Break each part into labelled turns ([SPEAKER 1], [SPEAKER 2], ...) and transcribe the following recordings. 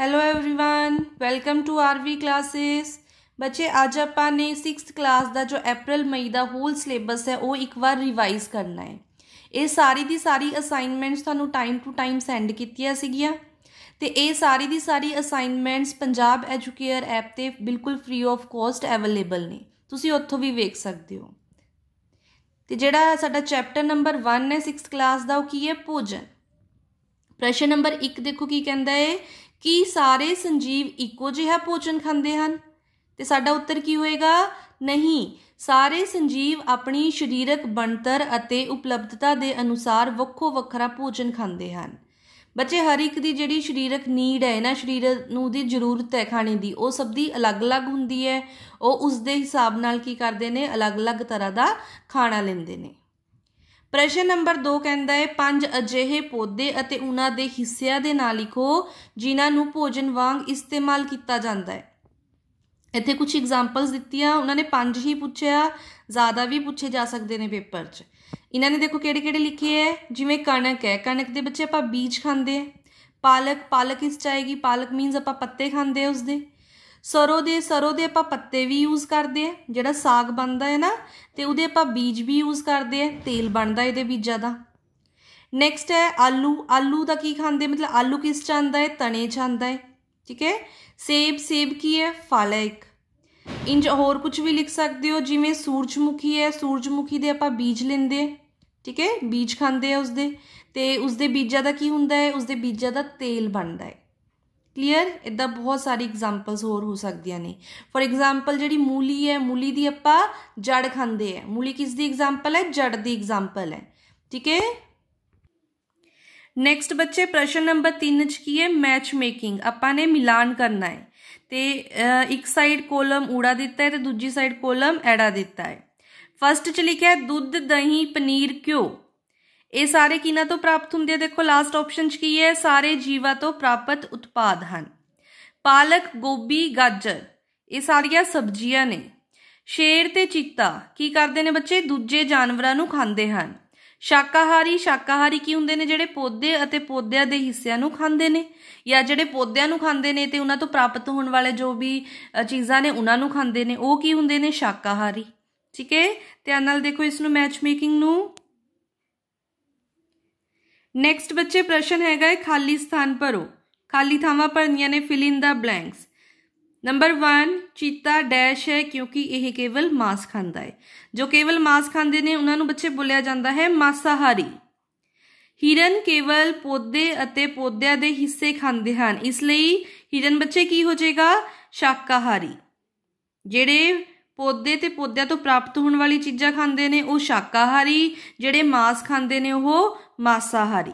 [SPEAKER 1] hello everyone welcome to R V classes ਬੱਚੇ ਅੱਜ ਆਪਾਂ ਨੇ 6th ਕਲਾਸ ਦਾ ਜੋ ਅਪ੍ਰੈਲ ਮਈ ਦਾ ਹੋਲ ਸਿਲੇਬਸ ਹੈ ਉਹ ਇੱਕ ਵਾਰ ਰਿਵਾਈਜ਼ ਕਰਨਾ ਹੈ ਇਹ ਸਾਰੀ ਦੀ ਸਾਰੀ ਅਸਾਈਨਮੈਂਟਸ ਤੁਹਾਨੂੰ ਟਾਈਮ ਟੂ ਟਾਈਮ ਸੈਂਡ ਕੀਤੀਆਂ ਸੀਗੀਆਂ ਤੇ ਇਹ ਸਾਰੀ ਦੀ ਸਾਰੀ ਅਸਾਈਨਮੈਂਟਸ ਪੰਜਾਬ ਐਜੂਕੇਅਰ ਐਪ ਤੇ ਬਿਲਕੁਲ ਫ੍ਰੀ ਆਫ ਕਾਸਟ ਅਵੇਲੇਬਲ ਨੇ ਤੁਸੀਂ ਉੱਥੋਂ ਵੀ ਵੇਖ ਸਕਦੇ ਹੋ ਤੇ ਜਿਹੜਾ ਸਾਡਾ ਚੈਪਟਰ ਨੰਬਰ 1 ਹੈ 6th ਕਲਾਸ ਦਾ ਉਹ ਕੀ ਹੈ ਭੋਜਨ ਪ੍ਰਸ਼ਨ ਨੰਬਰ 1 ਦੇਖੋ ਕੀ ਕਹਿੰਦਾ ਹੈ ਕੀ ਸਾਰੇ ਸੰਜੀਵ ਇੱਕੋ ਜਿਹਾ ਭੋਜਨ ਖਾਂਦੇ ਹਨ ਤੇ ਸਾਡਾ ਉੱਤਰ ਕੀ ਹੋਏਗਾ ਨਹੀਂ ਸਾਰੇ ਸੰਜੀਵ ਆਪਣੀ ਸਰੀਰਕ ਬਣਤਰ ਅਤੇ ਉਪਲਬਧਤਾ ਦੇ ਅਨੁਸਾਰ ਵੱਖੋ ਵੱਖਰਾ ਭੋਜਨ ਖਾਂਦੇ ਹਨ ਬੱਚੇ ਹਰ ਇੱਕ ਦੀ ਜਿਹੜੀ ਸਰੀਰਕ ਨੀਡ ਹੈ ਨਾ ਸਰੀਰ ਨੂੰ ਦੀ ਜ਼ਰੂਰਤ ਹੈ ਖਾਣੇ ਦੀ ਉਹ ਸਭ ਦੀ ਅਲੱਗ-ਅਲੱਗ ਹੁੰਦੀ ਹੈ ਉਹ ਉਸ ਦੇ ਹਿਸਾਬ ਨਾਲ ਕੀ ਕਰਦੇ ਨੇ ਅਲੱਗ-ਅਲੱਗ ਤਰ੍ਹਾਂ ਦਾ ਖਾਣਾ ਲੈਂਦੇ ਨੇ ਪ੍ਰਸ਼ਨ ਨੰਬਰ 2 ਕਹਿੰਦਾ ਹੈ ਪੰਜ ਅਜਿਹੇ ਪੌਦੇ ਅਤੇ ਉਹਨਾਂ ਦੇ ਹਿੱਸਿਆਂ ਦੇ ਨਾਂ ਲਿਖੋ ਜਿਨ੍ਹਾਂ ਨੂੰ ਭੋਜਨ ਵਾਂਗ ਇਸਤੇਮਾਲ ਕੀਤਾ ਜਾਂਦਾ ਹੈ ਇੱਥੇ ਕੁਝ ਐਗਜ਼ਾਮਪਲਸ ਦਿੱਤੀਆਂ ਉਹਨਾਂ ਨੇ ਪੰਜ ਹੀ ਪੁੱਛਿਆ ਜ਼ਿਆਦਾ ਵੀ ਪੁੱਛੇ ਜਾ ਸਕਦੇ ਨੇ ਪੇਪਰ 'ਚ ਇਹਨਾਂ ਨੇ ਦੇਖੋ ਕਿਹੜੇ ਕਿਹੜੇ ਲਿਖੇ ਹੈ ਜਿਵੇਂ ਕਣਕ ਹੈ ਕਣਕ ਦੇ ਬੱਚੇ ਆਪਾਂ ਬੀਜ ਖਾਂਦੇ ਆ ਪਾਲਕ ਪਾਲਕ ਇਸ ਚਾਏਗੀ ਪਾਲਕ ਮੀਨਸ ਆਪਾਂ ਪੱਤੇ ਖਾਂਦੇ ਆ ਉਸਦੇ ਸਰੋਂ ਦੇ ਸਰੋਂ ਦੇ ਆਪਾਂ ਪੱਤੇ ਵੀ ਯੂਜ਼ ਕਰਦੇ ਆ ਜਿਹੜਾ ਸਾਗ ਬਣਦਾ ਹੈ ਨਾ ਤੇ ਉਹਦੇ ਆਪਾਂ ਬੀਜ ਵੀ ਯੂਜ਼ ਕਰਦੇ ਆ ਤੇਲ ਬਣਦਾ ਇਹਦੇ ਬੀਜਾਂ ਦਾ ਨੈਕਸਟ ਹੈ ਆਲੂ ਆਲੂ ਦਾ ਕੀ ਖਾਂਦੇ ਮਤਲਬ ਆਲੂ ਕਿਸ ਚ ਆਂਦਾ ਹੈ ਤਣੇ ਚ ਆਂਦਾ ਹੈ ਠੀਕ ਹੈ ਸੇਬ ਸੇਬ ਕੀ ਹੈ ਫਲ ਹੈ ਇੱਕ ਇੰਜ ਹੋਰ ਕੁਝ ਵੀ ਲਿਖ ਸਕਦੇ ਹੋ ਜਿਵੇਂ ਸੂਰਜਮੁਖੀ ਹੈ ਸੂਰਜਮੁਖੀ ਦੇ ਆਪਾਂ ਬੀਜ ਲੈਂਦੇ ਠੀਕ ਹੈ ਬੀਜ ਖਾਂਦੇ ਆ ਉਸਦੇ ਤੇ ਉਸਦੇ ਬੀਜਾਂ ਦਾ ਕੀ ਹੁੰਦਾ ਹੈ ਉਸਦੇ ਬੀਜਾਂ ਦਾ ਤੇਲ ਬਣਦਾ ਹੈ ਕਲੀਅਰ ਇਦਾਂ ਬਹੁਤ ਸਾਰੀ ਐਗਜ਼ਾਮਪਲਸ ਹੋਰ ਹੋ ਸਕਦੀਆਂ ਨੇ ਫੋਰ ਐਗਜ਼ਾਮਪਲ ਜਿਹੜੀ ਮੂਲੀ ਹੈ ਮੂਲੀ ਦੀ ਆਪਾਂ ਜੜ ਖਾਂਦੇ ਆ ਮੂਲੀ ਕਿਸ ਦੀ ਐਗਜ਼ਾਮਪਲ ਹੈ ਜੜ ਦੀ ਐਗਜ਼ਾਮਪਲ ਹੈ ਠੀਕ ਹੈ ਨੈਕਸਟ ਬੱਚੇ ਪ੍ਰਸ਼ਨ ਨੰਬਰ 3 ਚ ਕੀ ਹੈ ਮੈਚ ਮੇਕਿੰਗ ਆਪਾਂ ਨੇ ਮਿਲਾਨ ਕਰਨਾ ਹੈ ਤੇ ਇੱਕ ਸਾਈਡ ਕੋਲਮ ਊੜਾ ਦਿੱਤਾ ਹੈ ਤੇ ਦੂਜੀ ਸਾਈਡ ਕੋਲਮ ਐੜਾ ਦਿੱਤਾ ਹੈ ਫਰਸਟ ਚ ਲਿਖਿਆ ਦੁੱਧ ਦਹੀਂ ਪਨੀਰ ਘਿਓ ਇਹ ਸਾਰੇ ਕਿਨਾਂ ਤੋਂ ਪ੍ਰਾਪਤ ਹੁੰਦੇ ਆ ਦੇਖੋ ਲਾਸਟ ਆਪਸ਼ਨ 'ਚ ਕੀ ਹੈ ਸਾਰੇ ਜੀਵਾ ਤੋਂ ਪ੍ਰਾਪਤ ਉਤਪਾਦ ਹਨ ਪਾਲਕ ਗੋਭੀ ਗਾਜਰ ਇਹ ਸਾਰੀਆਂ ਸਬਜ਼ੀਆਂ ਨੇ ਸ਼ੇਰ ਤੇ ਚੀਤਾ ਕੀ ਕਰਦੇ ਨੇ ਬੱਚੇ ਦੂਜੇ ਜਾਨਵਰਾਂ ਨੂੰ ਖਾਂਦੇ ਹਨ ਸ਼ਾਕਾਹਾਰੀ ਸ਼ਾਕਾਹਾਰੀ ਕੀ ਹੁੰਦੇ ਨੇ ਜਿਹੜੇ ਪੌਦੇ ਅਤੇ ਪੌਦਿਆਂ ਦੇ ਹਿੱਸਿਆਂ ਨੂੰ ਖਾਂਦੇ ਨੇ ਜਾਂ ਜਿਹੜੇ ਪੌਦਿਆਂ ਨੂੰ ਖਾਂਦੇ ਨੇ ਤੇ ਉਹਨਾਂ ਤੋਂ ਪ੍ਰਾਪਤ ਹੋਣ ਵਾਲੇ ਜੋ ਵੀ ਚੀਜ਼ਾਂ ਨੇ ਉਹਨਾਂ ਨੂੰ ਖਾਂਦੇ ਨੇ ਉਹ ਕੀ ਹੁੰਦੇ ਨੇ ਸ਼ਾਕਾਹਾਰੀ ਠੀਕ ਹੈ ਧਿਆਨ ਨਾਲ ਦੇਖੋ ਇਸ ਨੂੰ ਮੈਚ ਮੇਕਿੰਗ ਨੂੰ ਨੈਕਸਟ ਬੱਚੇ ਪ੍ਰਸ਼ਨ ਹੈਗਾ ਹੈ ਖਾਲੀ ਸਥਾਨ ਭਰੋ ਖਾਲੀ ਥਾਵਾਂ ਭਰਨੀਆਂ ਨੇ fill in the blanks number 1 ਚੀਤਾ ਡੈਸ਼ ਹੈ ਕਿਉਂਕਿ ਇਹ ਕੇਵਲ ਮਾਸ ਖਾਂਦਾ ਹੈ ਜੋ ਕੇਵਲ ਮਾਸ ਖਾਂਦੇ ਨੇ ਉਹਨਾਂ ਨੂੰ ਬੱਚੇ ਬੋਲਿਆ ਜਾਂਦਾ ਹੈ ਮਾਸਾਹਾਰੀ ਹਿਰਨ ਕੇਵਲ ਪੌਦੇ ਅਤੇ ਪੌਦਿਆਂ ਦੇ ਹਿੱਸੇ ਖਾਂਦੇ ਹਨ ਇਸ ਲਈ ਹਿਰਨ ਬੱਚੇ ਕੀ ਹੋ ਜਾਏਗਾ ਸ਼ਾਕਾਹਾਰੀ ਜਿਹੜੇ पौधे तो पौद्या तो प्राप्त होने वाली चीज़ा खाते ने शाकाहारी जोड़े मास खाते ने मासाहारी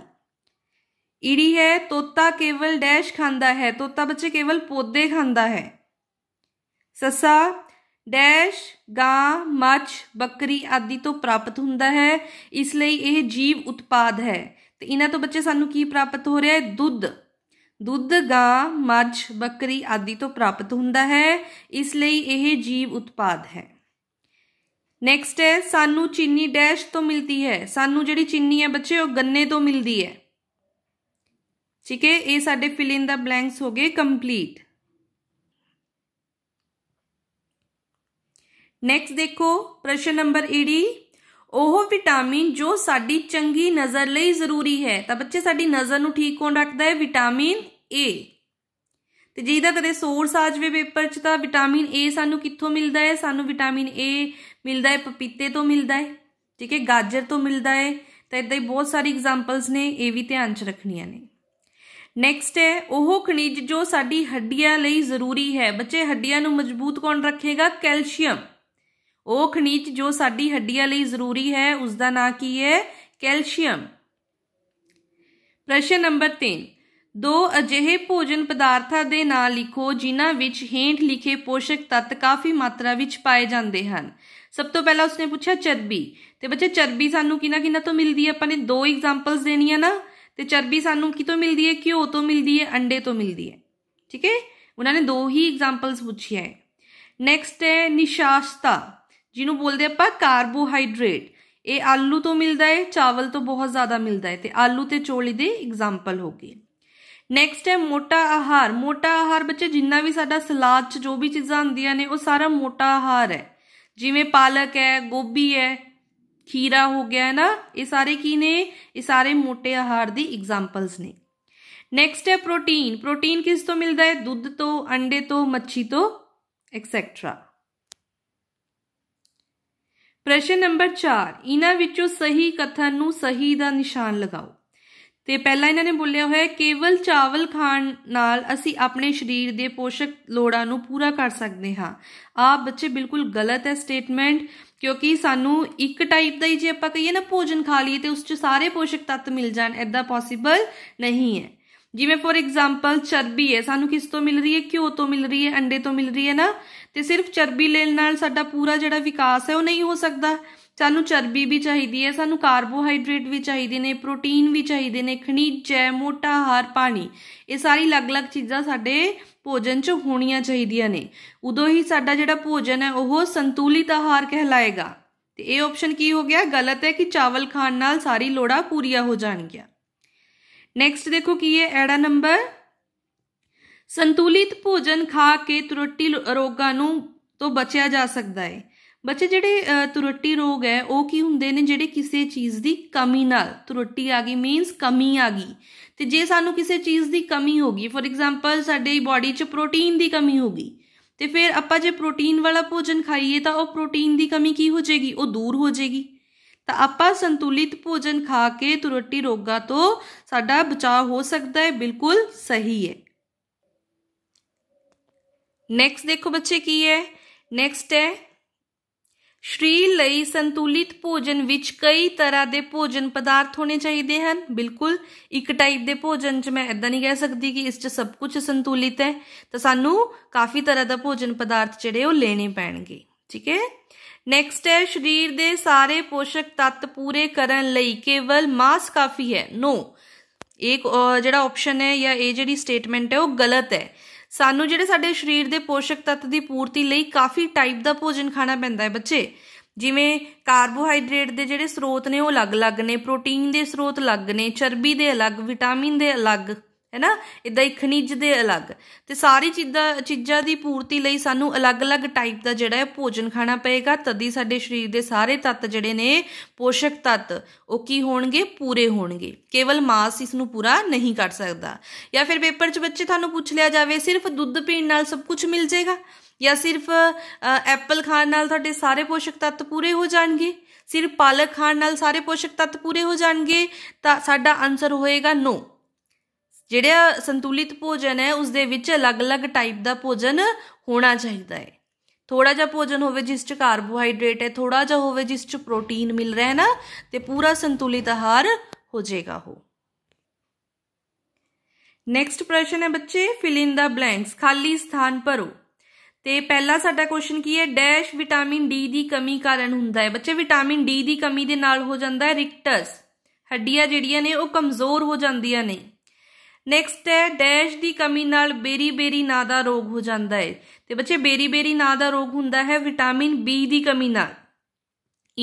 [SPEAKER 1] ईड़ी है तोता केवल डैश खाता है तोता बच्चे केवल पौधे खाता है ससा डैश गां मछ बकरी आदि तो प्राप्त हों इसलिए यह जीव उत्पाद है तो इन्हों तो बच्चे सूँ की प्राप्त हो रहा है दुध दुध गां मछ बकरी आदि तो प्राप्त होंगे है इसलिए यह जीव उत्पाद है नैक्सट है सानू चीनी डैश तो मिलती है सानू जी चीनी है बच्चे वह गन्ने तो मिलती है ठीक है ये साढ़े फिलिंग द ब्लैंक्स हो गए कंप्लीट नैक्सट देखो प्रश्न नंबर ईडी ओह विटामिन जो सा चंकी नज़र लिए जरूरी है तो बच्चे साड़ी नज़र न ठीक कौन रखता है विटामिन ਏ ਤੇ ਜਿਹਦਾ ਕਦੇ ਸੋਰਸ ਆ ਜਵੇ ਪੇਪਰ 'ਚ ਤਾਂ ਵਿਟਾਮਿਨ ਏ ਸਾਨੂੰ ਕਿੱਥੋਂ ਮਿਲਦਾ ਹੈ ਸਾਨੂੰ ਵਿਟਾਮਿਨ ਏ ਮਿਲਦਾ ਹੈ ਪਪੀਤੇ ਤੋਂ ਮਿਲਦਾ ਹੈ ਠੀਕ ਹੈ ਗਾਜਰ ਤੋਂ ਮਿਲਦਾ ਹੈ ਤਾਂ ਇਦਾਂ ਹੀ ਬਹੁਤ ਸਾਰੀ ਐਗਜ਼ਾਮਪਲਸ ਨੇ ਇਹ ਵੀ ਧਿਆਨ 'ਚ ਰੱਖਣੀਆਂ ਨੇ ਨੈਕਸਟ ਹੈ ਉਹ ਖਣਿਜ ਜੋ ਸਾਡੀ ਹੱਡੀਆਂ ਲਈ ਜ਼ਰੂਰੀ ਹੈ ਬੱਚੇ ਹੱਡੀਆਂ ਨੂੰ ਮਜ਼ਬੂਤ ਕੌਣ ਰੱਖੇਗਾ ਕੈਲਸ਼ੀਅਮ ਉਹ ਖਣਿਜ ਜੋ ਸਾਡੀ ਹੱਡੀਆਂ ਲਈ ਜ਼ਰੂਰੀ ਹੈ ਉਸ ਦਾ ਨਾਂ ਕੀ ਹੈ ਕੈਲਸ਼ੀਅਮ ਪ੍ਰਸ਼ਨ ਨੰਬਰ 3 ਦੋ ਅਜਿਹੇ ਭੋਜਨ ਪਦਾਰਥਾਂ ਦੇ ਨਾਂ ਲਿਖੋ ਜਿਨ੍ਹਾਂ ਵਿੱਚ ਹੇਂਟ ਲਿਖੇ ਪੋਸ਼ਕ ਤੱਤ ਕਾਫੀ ਮਾਤਰਾ ਵਿੱਚ ਪਾਏ ਜਾਂਦੇ ਹਨ ਸਭ ਤੋਂ ਪਹਿਲਾਂ ਉਸਨੇ ਪੁੱਛਿਆ ਚਰਬੀ ਤੇ ਬੱਚੇ ਚਰਬੀ ਸਾਨੂੰ ਕਿਨਾਂ ਕਿਨਾਂ ਤੋਂ ਮਿਲਦੀ ਹੈ ਆਪਾਂ ਨੇ ਦੋ ਐਗਜ਼ਾਮਪਲਸ ਦੇਣੀਆਂ ਨਾ ਤੇ ਚਰਬੀ ਸਾਨੂੰ ਕਿਤੋਂ ਮਿਲਦੀ ਹੈ ਘਿਓ ਤੋਂ ਮਿਲਦੀ ਹੈ ਅੰਡੇ ਤੋਂ ਮਿਲਦੀ ਹੈ ਠੀਕ ਹੈ ਉਹਨਾਂ ਨੇ ਦੋ ਹੀ ਐਗਜ਼ਾਮਪਲਸ ਪੁੱਛਿਆ ਹੈ ਨੈਕਸਟ ਹੈ ਨਿਸ਼ਾਸਤਾ ਜਿਹਨੂੰ ਬੋਲਦੇ ਆਪਾਂ ਕਾਰਬੋਹਾਈਡਰੇਟ ਇਹ ਆਲੂ ਤੋਂ ਮਿਲਦਾ ਹੈ ਚਾਵਲ ਤੋਂ ਬਹੁਤ ਜ਼ਿਆਦਾ ਮਿਲਦਾ ਹੈ ਤੇ ਆਲੂ ਤੇ ਚੋਲੀ ਦੇ ਐਗਜ਼ਾਮਪਲ ਹੋ ਗਏ ਨੈਕਸਟ ਹੈ ਮੋਟਾ ਆਹਾਰ ਮੋਟਾ ਆਹਾਰ ਬੱਚੇ ਜਿੰਨਾ ਵੀ ਸਾਡਾ ਸਲਾਦ 'ਚ ਜੋ ਵੀ ਚੀਜ਼ਾਂ ਹੁੰਦੀਆਂ ਨੇ ਉਹ ਸਾਰਾ ਮੋਟਾ ਆਹਾਰ ਹੈ ਜਿਵੇਂ ਪਾਲਕ ਹੈ ਗੋਭੀ ਹੈ ਖੀਰਾ ਹੋ ਗਿਆ ਹੈ ਨਾ ਇਹ ਸਾਰੇ ਕੀ ਨੇ ਇਹ ਸਾਰੇ ਮੋਟੇ ਆਹਾਰ ਦੀ ਐਗਜ਼ਾਮਪਲਸ ਨੇ ਨੈਕਸਟ ਹੈ ਪ੍ਰੋਟੀਨ ਪ੍ਰੋਟੀਨ ਕਿਸ ਤੋਂ ਮਿਲਦਾ ਹੈ ਦੁੱਧ ਤੋਂ ਅੰਡੇ ਤੋਂ ਮੱਛੀ ਤੋਂ ਐਕਸੈਟਰਾ ਪ੍ਰਸ਼ਨ ਨੰਬਰ 4 ਇਹਨਾਂ ਵਿੱਚੋਂ ਸਹੀ ਕਥਨ ਨੂੰ ਸਹੀ ਦਾ ਨਿਸ਼ਾਨ ਲਗਾਓ ਤੇ ਪਹਿਲਾਂ ਇਹਨਾਂ ਨੇ ਬੋਲਿਆ ਹੋਇਆ ਕੇਵਲ ਚਾਵਲ ਖਾਣ ਨਾਲ ਅਸੀਂ ਆਪਣੇ ਸਰੀਰ ਦੇ ਪੋਸ਼ਕ ਲੋੜਾਂ ਨੂੰ ਪੂਰਾ ਕਰ ਸਕਦੇ ਹਾਂ ਆਹ ਬੱਚੇ ਬਿਲਕੁਲ ਗਲਤ ਹੈ ਸਟੇਟਮੈਂਟ ਕਿਉਂਕਿ ਸਾਨੂੰ ਇੱਕ ਟਾਈਪ ਦਾ ਹੀ ਜੇ ਆਪਾਂ ਕਹੀਏ ਨਾ ਭੋਜਨ ਖਾ ਲਈਏ ਤੇ ਉਸ 'ਚ ਸਾਰੇ ਪੋਸ਼ਕ ਤੱਤ ਮਿਲ ਜਾਣ ਐਦਾਂ ਪੋਸੀਬਲ ਨਹੀਂ ਹੈ ਜਿਵੇਂ ਫੋਰ ਐਗਜ਼ਾਮਪਲ ਚਰਬੀ ਹੈ ਸਾਨੂੰ ਕਿਸ ਤੋਂ ਮਿਲ ਰਹੀ ਹੈ ਘਿਓ ਤੋਂ ਮਿਲ ਰਹੀ ਹੈ ਅੰਡੇ ਤੋਂ ਮਿਲ ਰਹੀ ਹੈ ਨਾ ਤੇ ਸਿਰਫ ਚਰਬੀ ਲੈਣ ਨਾਲ ਸਾਡਾ ਪੂਰਾ ਜਿਹੜਾ ਵਿਕਾਸ ਹੈ ਉਹ ਨਹੀਂ ਹੋ ਸਕਦਾ ਸਾਨੂੰ ਚਰਬੀ ਵੀ ਚਾਹੀਦੀ ਹੈ ਸਾਨੂੰ ਕਾਰਬੋਹਾਈਡਰੇਟ ਵੀ ਚਾਹੀਦੇ ਨੇ ਪ੍ਰੋਟੀਨ ਵੀ ਚਾਹੀਦੇ ਨੇ ਖਣਿਜ ਜੈ ਮੋਟਾ ਆਹਾਰ ਪਾਣੀ ਇਹ ਸਾਰੀ ਅਲੱਗ-ਅਲੱਗ ਚੀਜ਼ਾਂ ਸਾਡੇ ਭੋਜਨ 'ਚ ਹੋਣੀਆਂ ਚਾਹੀਦੀਆਂ ਨੇ ਉਦੋਂ ਹੀ ਸਾਡਾ ਜਿਹੜਾ ਭੋਜਨ ਹੈ ਉਹ ਸੰਤੁਲਿਤ ਆਹਾਰ ਕਹਿਲਾਏਗਾ ਤੇ ਇਹ ਆਪਸ਼ਨ ਕੀ ਹੋ ਗਿਆ ਗਲਤ ਹੈ ਕਿ ਚਾਵਲ ਖਾਣ ਨਾਲ ਸਾਰੀ ਲੋੜਾਂ ਪੂਰੀਆਂ ਹੋ ਜਾਣਗੀਆਂ ਨੈਕਸਟ ਦੇਖੋ ਕੀ ਹੈ ਐੜਾ ਨੰਬਰ ਸੰਤੁਲਿਤ ਭੋਜਨ ਖਾ ਕੇ ਤਰੋਟੀ ਰੋਗਾਂ ਨੂੰ ਤੋਂ ਬਚਿਆ ਜਾ ਸਕਦਾ ਹੈ ਬੱਚੇ ਜਿਹੜੇ ਤੁਰਟੀ ਰੋਗ ਹੈ ਉਹ ਕੀ ਹੁੰਦੇ ਨੇ ਜਿਹੜੇ ਕਿਸੇ ਚੀਜ਼ ਦੀ ਕਮੀ ਨਾਲ ਤੁਰਟੀ ਆ ਗਈ ਮੀਨਸ ਕਮੀ ਆ ਗਈ ਤੇ ਜੇ ਸਾਨੂੰ ਕਿਸੇ ਚੀਜ਼ ਦੀ ਕਮੀ ਹੋ ਗਈ ਫੋਰ ਐਗਜ਼ਾਮਪਲ ਸਾਡੇ ਬਾਡੀ 'ਚ ਪ੍ਰੋਟੀਨ ਦੀ ਕਮੀ ਹੋ ਗਈ ਤੇ ਫਿਰ ਆਪਾਂ ਜੇ ਪ੍ਰੋਟੀਨ ਵਾਲਾ ਭੋਜਨ ਖਾਈਏ ਤਾਂ ਉਹ ਪ੍ਰੋਟੀਨ ਦੀ ਕਮੀ ਕੀ ਹੋ ਜਾਏਗੀ ਉਹ ਦੂਰ ਹੋ ਜਾਏਗੀ ਤਾਂ ਆਪਾਂ ਸੰਤੁਲਿਤ ਭੋਜਨ ਖਾ ਕੇ ਤੁਰਟੀ ਰੋਗਾਂ ਤੋਂ ਸਾਡਾ ਬਚਾਅ ਹੋ ਸਕਦਾ ਹੈ ਬਿਲਕੁਲ ਸਹੀ ਹੈ ਨੈਕਸਟ ਦੇਖੋ ਬੱਚੇ ਕੀ ਹੈ ਨੈਕਸਟ ਹੈ ਸਰੀਰ ਲਈ ਸੰਤੁਲਿਤ ਭੋਜਨ ਵਿੱਚ ਕਈ ਤਰ੍ਹਾਂ ਦੇ ਭੋਜਨ ਪਦਾਰਥ ਹੋਣੇ ਚਾਹੀਦੇ ਹਨ ਬਿਲਕੁਲ ਇੱਕ ਟਾਈਪ ਦੇ ਭੋਜਨ 'ਚ ਮੈਂ ਇਦਾਂ ਨਹੀਂ ਕਹਿ ਸਕਦੀ ਕਿ ਇਸ 'ਚ ਸਭ ਕੁਝ ਸੰਤੁਲਿਤ ਹੈ ਤਾਂ ਸਾਨੂੰ ਕਾਫੀ ਤਰ੍ਹਾਂ ਦਾ ਭੋਜਨ ਪਦਾਰਥ ਜਿਹੜੇ ਉਹ ਲੈਣੇ ਪੈਣਗੇ ਠੀਕ ਹੈ ਨੈਕਸਟ ਹੈ ਸਰੀਰ ਦੇ ਸਾਰੇ ਪੋਸ਼ਕ ਤੱਤ ਪੂਰੇ ਕਰਨ ਲਈ ਕੇਵਲ ਮਾਸ ਕਾਫੀ ਹੈ ਨੋ ਇੱਕ ਜਿਹੜਾ ਆਪਸ਼ਨ ਹੈ ਜਾਂ ਇਹ ਜਿਹੜੀ ਸਟੇਟਮੈਂਟ ਹੈ ਉਹ ਗਲਤ ਹੈ ਸਾਨੂੰ ਜਿਹੜੇ ਸਾਡੇ ਸਰੀਰ ਦੇ ਪੋਸ਼ਕ ਤੱਤ ਦੀ ਪੂਰਤੀ ਲਈ ਕਾਫੀ ਟਾਈਪ ਦਾ ਭੋਜਨ ਖਾਣਾ ਪੈਂਦਾ ਹੈ ਬੱਚੇ ਜਿਵੇਂ ਕਾਰਬੋਹਾਈਡਰੇਟ ਦੇ ਜਿਹੜੇ ਸਰੋਤ ਨੇ ਉਹ ਅਲੱਗ-ਅਲੱਗ ਨੇ ਪ੍ਰੋਟੀਨ ਦੇ ਸਰੋਤ ਅਲੱਗ ਨੇ ਚਰਬੀ ਦੇ ਅਲੱਗ ਵਿਟਾਮਿਨ ਦੇ ਅਲੱਗ ਹੈਨਾ ਇਦਾਂ ਹੀ ਖਣਿਜ ਦੇ ਅਲੱਗ ਤੇ ਸਾਰੀ ਚੀਜ਼ਾਂ ਚੀਜ਼ਾਂ ਦੀ ਪੂਰਤੀ ਲਈ ਸਾਨੂੰ ਅਲੱਗ-ਅਲੱਗ ਟਾਈਪ ਦਾ ਜਿਹੜਾ ਹੈ ਭੋਜਨ ਖਾਣਾ ਪਏਗਾ ਤਦੀ ਸਾਡੇ ਸਰੀਰ ਦੇ ਸਾਰੇ ਤੱਤ ਜਿਹੜੇ ਨੇ ਪੋਸ਼ਕ ਤੱਤ ਉਹ ਕੀ ਹੋਣਗੇ ਪੂਰੇ ਹੋਣਗੇ ਕੇਵਲ ਮਾਸ ਇਸ ਨੂੰ ਪੂਰਾ ਨਹੀਂ ਕਰ ਸਕਦਾ ਜਾਂ ਫਿਰ ਪੇਪਰ 'ਚ ਬੱਚੇ ਤੁਹਾਨੂੰ ਪੁੱਛ ਲਿਆ ਜਾਵੇ ਸਿਰਫ ਦੁੱਧ ਪੀਣ ਨਾਲ ਸਭ ਕੁਝ ਮਿਲ ਜਾਏਗਾ ਜਾਂ ਸਿਰਫ ਐਪਲ ਖਾਣ ਨਾਲ ਤੁਹਾਡੇ ਸਾਰੇ ਪੋਸ਼ਕ ਤੱਤ ਪੂਰੇ ਹੋ ਜਾਣਗੇ ਸਿਰਫ ਪਾਲਕ ਖਾਣ ਨਾਲ ਸਾਰੇ ਪੋਸ਼ਕ ਤੱਤ ਪੂਰੇ ਹੋ ਜਾਣਗੇ ਤਾਂ ਸਾਡਾ ਆਨਸਰ ਹੋਏਗਾ ਨੋ ਜਿਹੜਾ ਸੰਤੁਲਿਤ ਭੋਜਨ ਹੈ ਉਸ ਦੇ ਵਿੱਚ ਅਲੱਗ-ਅਲੱਗ ਟਾਈਪ ਦਾ ਭੋਜਨ ਹੋਣਾ ਚਾਹੀਦਾ ਹੈ ਥੋੜਾ ਜਿਹਾ ਭੋਜਨ ਹੋਵੇ ਜਿਸ 'ਚ ਕਾਰਬੋਹਾਈਡਰੇਟ ਹੈ ਥੋੜਾ ਜਿਹਾ ਹੋਵੇ ਜਿਸ 'ਚ ਪ੍ਰੋਟੀਨ ਮਿਲ ਰਿਹਾ ਹੈ ਨਾ ਤੇ ਪੂਰਾ ਸੰਤੁਲਿਤ ਆਹਾਰ ਹੋ ਜਾਏਗਾ ਉਹ ਨੈਕਸਟ ਪ੍ਰਸ਼ਨ ਹੈ ਬੱਚੇ ਫਿਲ ਇਨ ਦਾ ਬਲੈਂਕਸ ਖਾਲੀ ਸਥਾਨ ਭਰੋ ਤੇ ਪਹਿਲਾ ਸਾਡਾ ਕੁਐਸਚਨ ਕੀ ਹੈ ਡੈਸ਼ ਵਿਟਾਮਿਨ ਡੀ ਦੀ ਕਮੀ ਕਾਰਨ ਹੁੰਦਾ ਹੈ ਬੱਚੇ ਵਿਟਾਮਿਨ ਡੀ ਦੀ ਕਮੀ ਦੇ ਨਾਲ ਹੋ ਜਾਂਦਾ ਹੈ ਰਿਕਟਸ ਹੱਡੀਆਂ ਜਿਹੜੀਆਂ ਨੇ ਉਹ ਕਮਜ਼ੋਰ ਹੋ ਜਾਂਦੀਆਂ ਨੇ ਨੈਕਸਟ ਹੈ ਡੈਸ਼ ਦੀ ਕਮੀ ਨਾਲ ਬੇਰੀ ਬੇਰੀ ਨਾ ਦਾ ਰੋਗ ਹੋ ਜਾਂਦਾ ਹੈ ਤੇ ਬੱਚੇ ਬੇਰੀ ਬੇਰੀ ਨਾ ਦਾ ਰੋਗ ਹੁੰਦਾ ਹੈ ਵਿਟਾਮਿਨ ਬੀ ਦੀ ਕਮੀ ਨਾਲ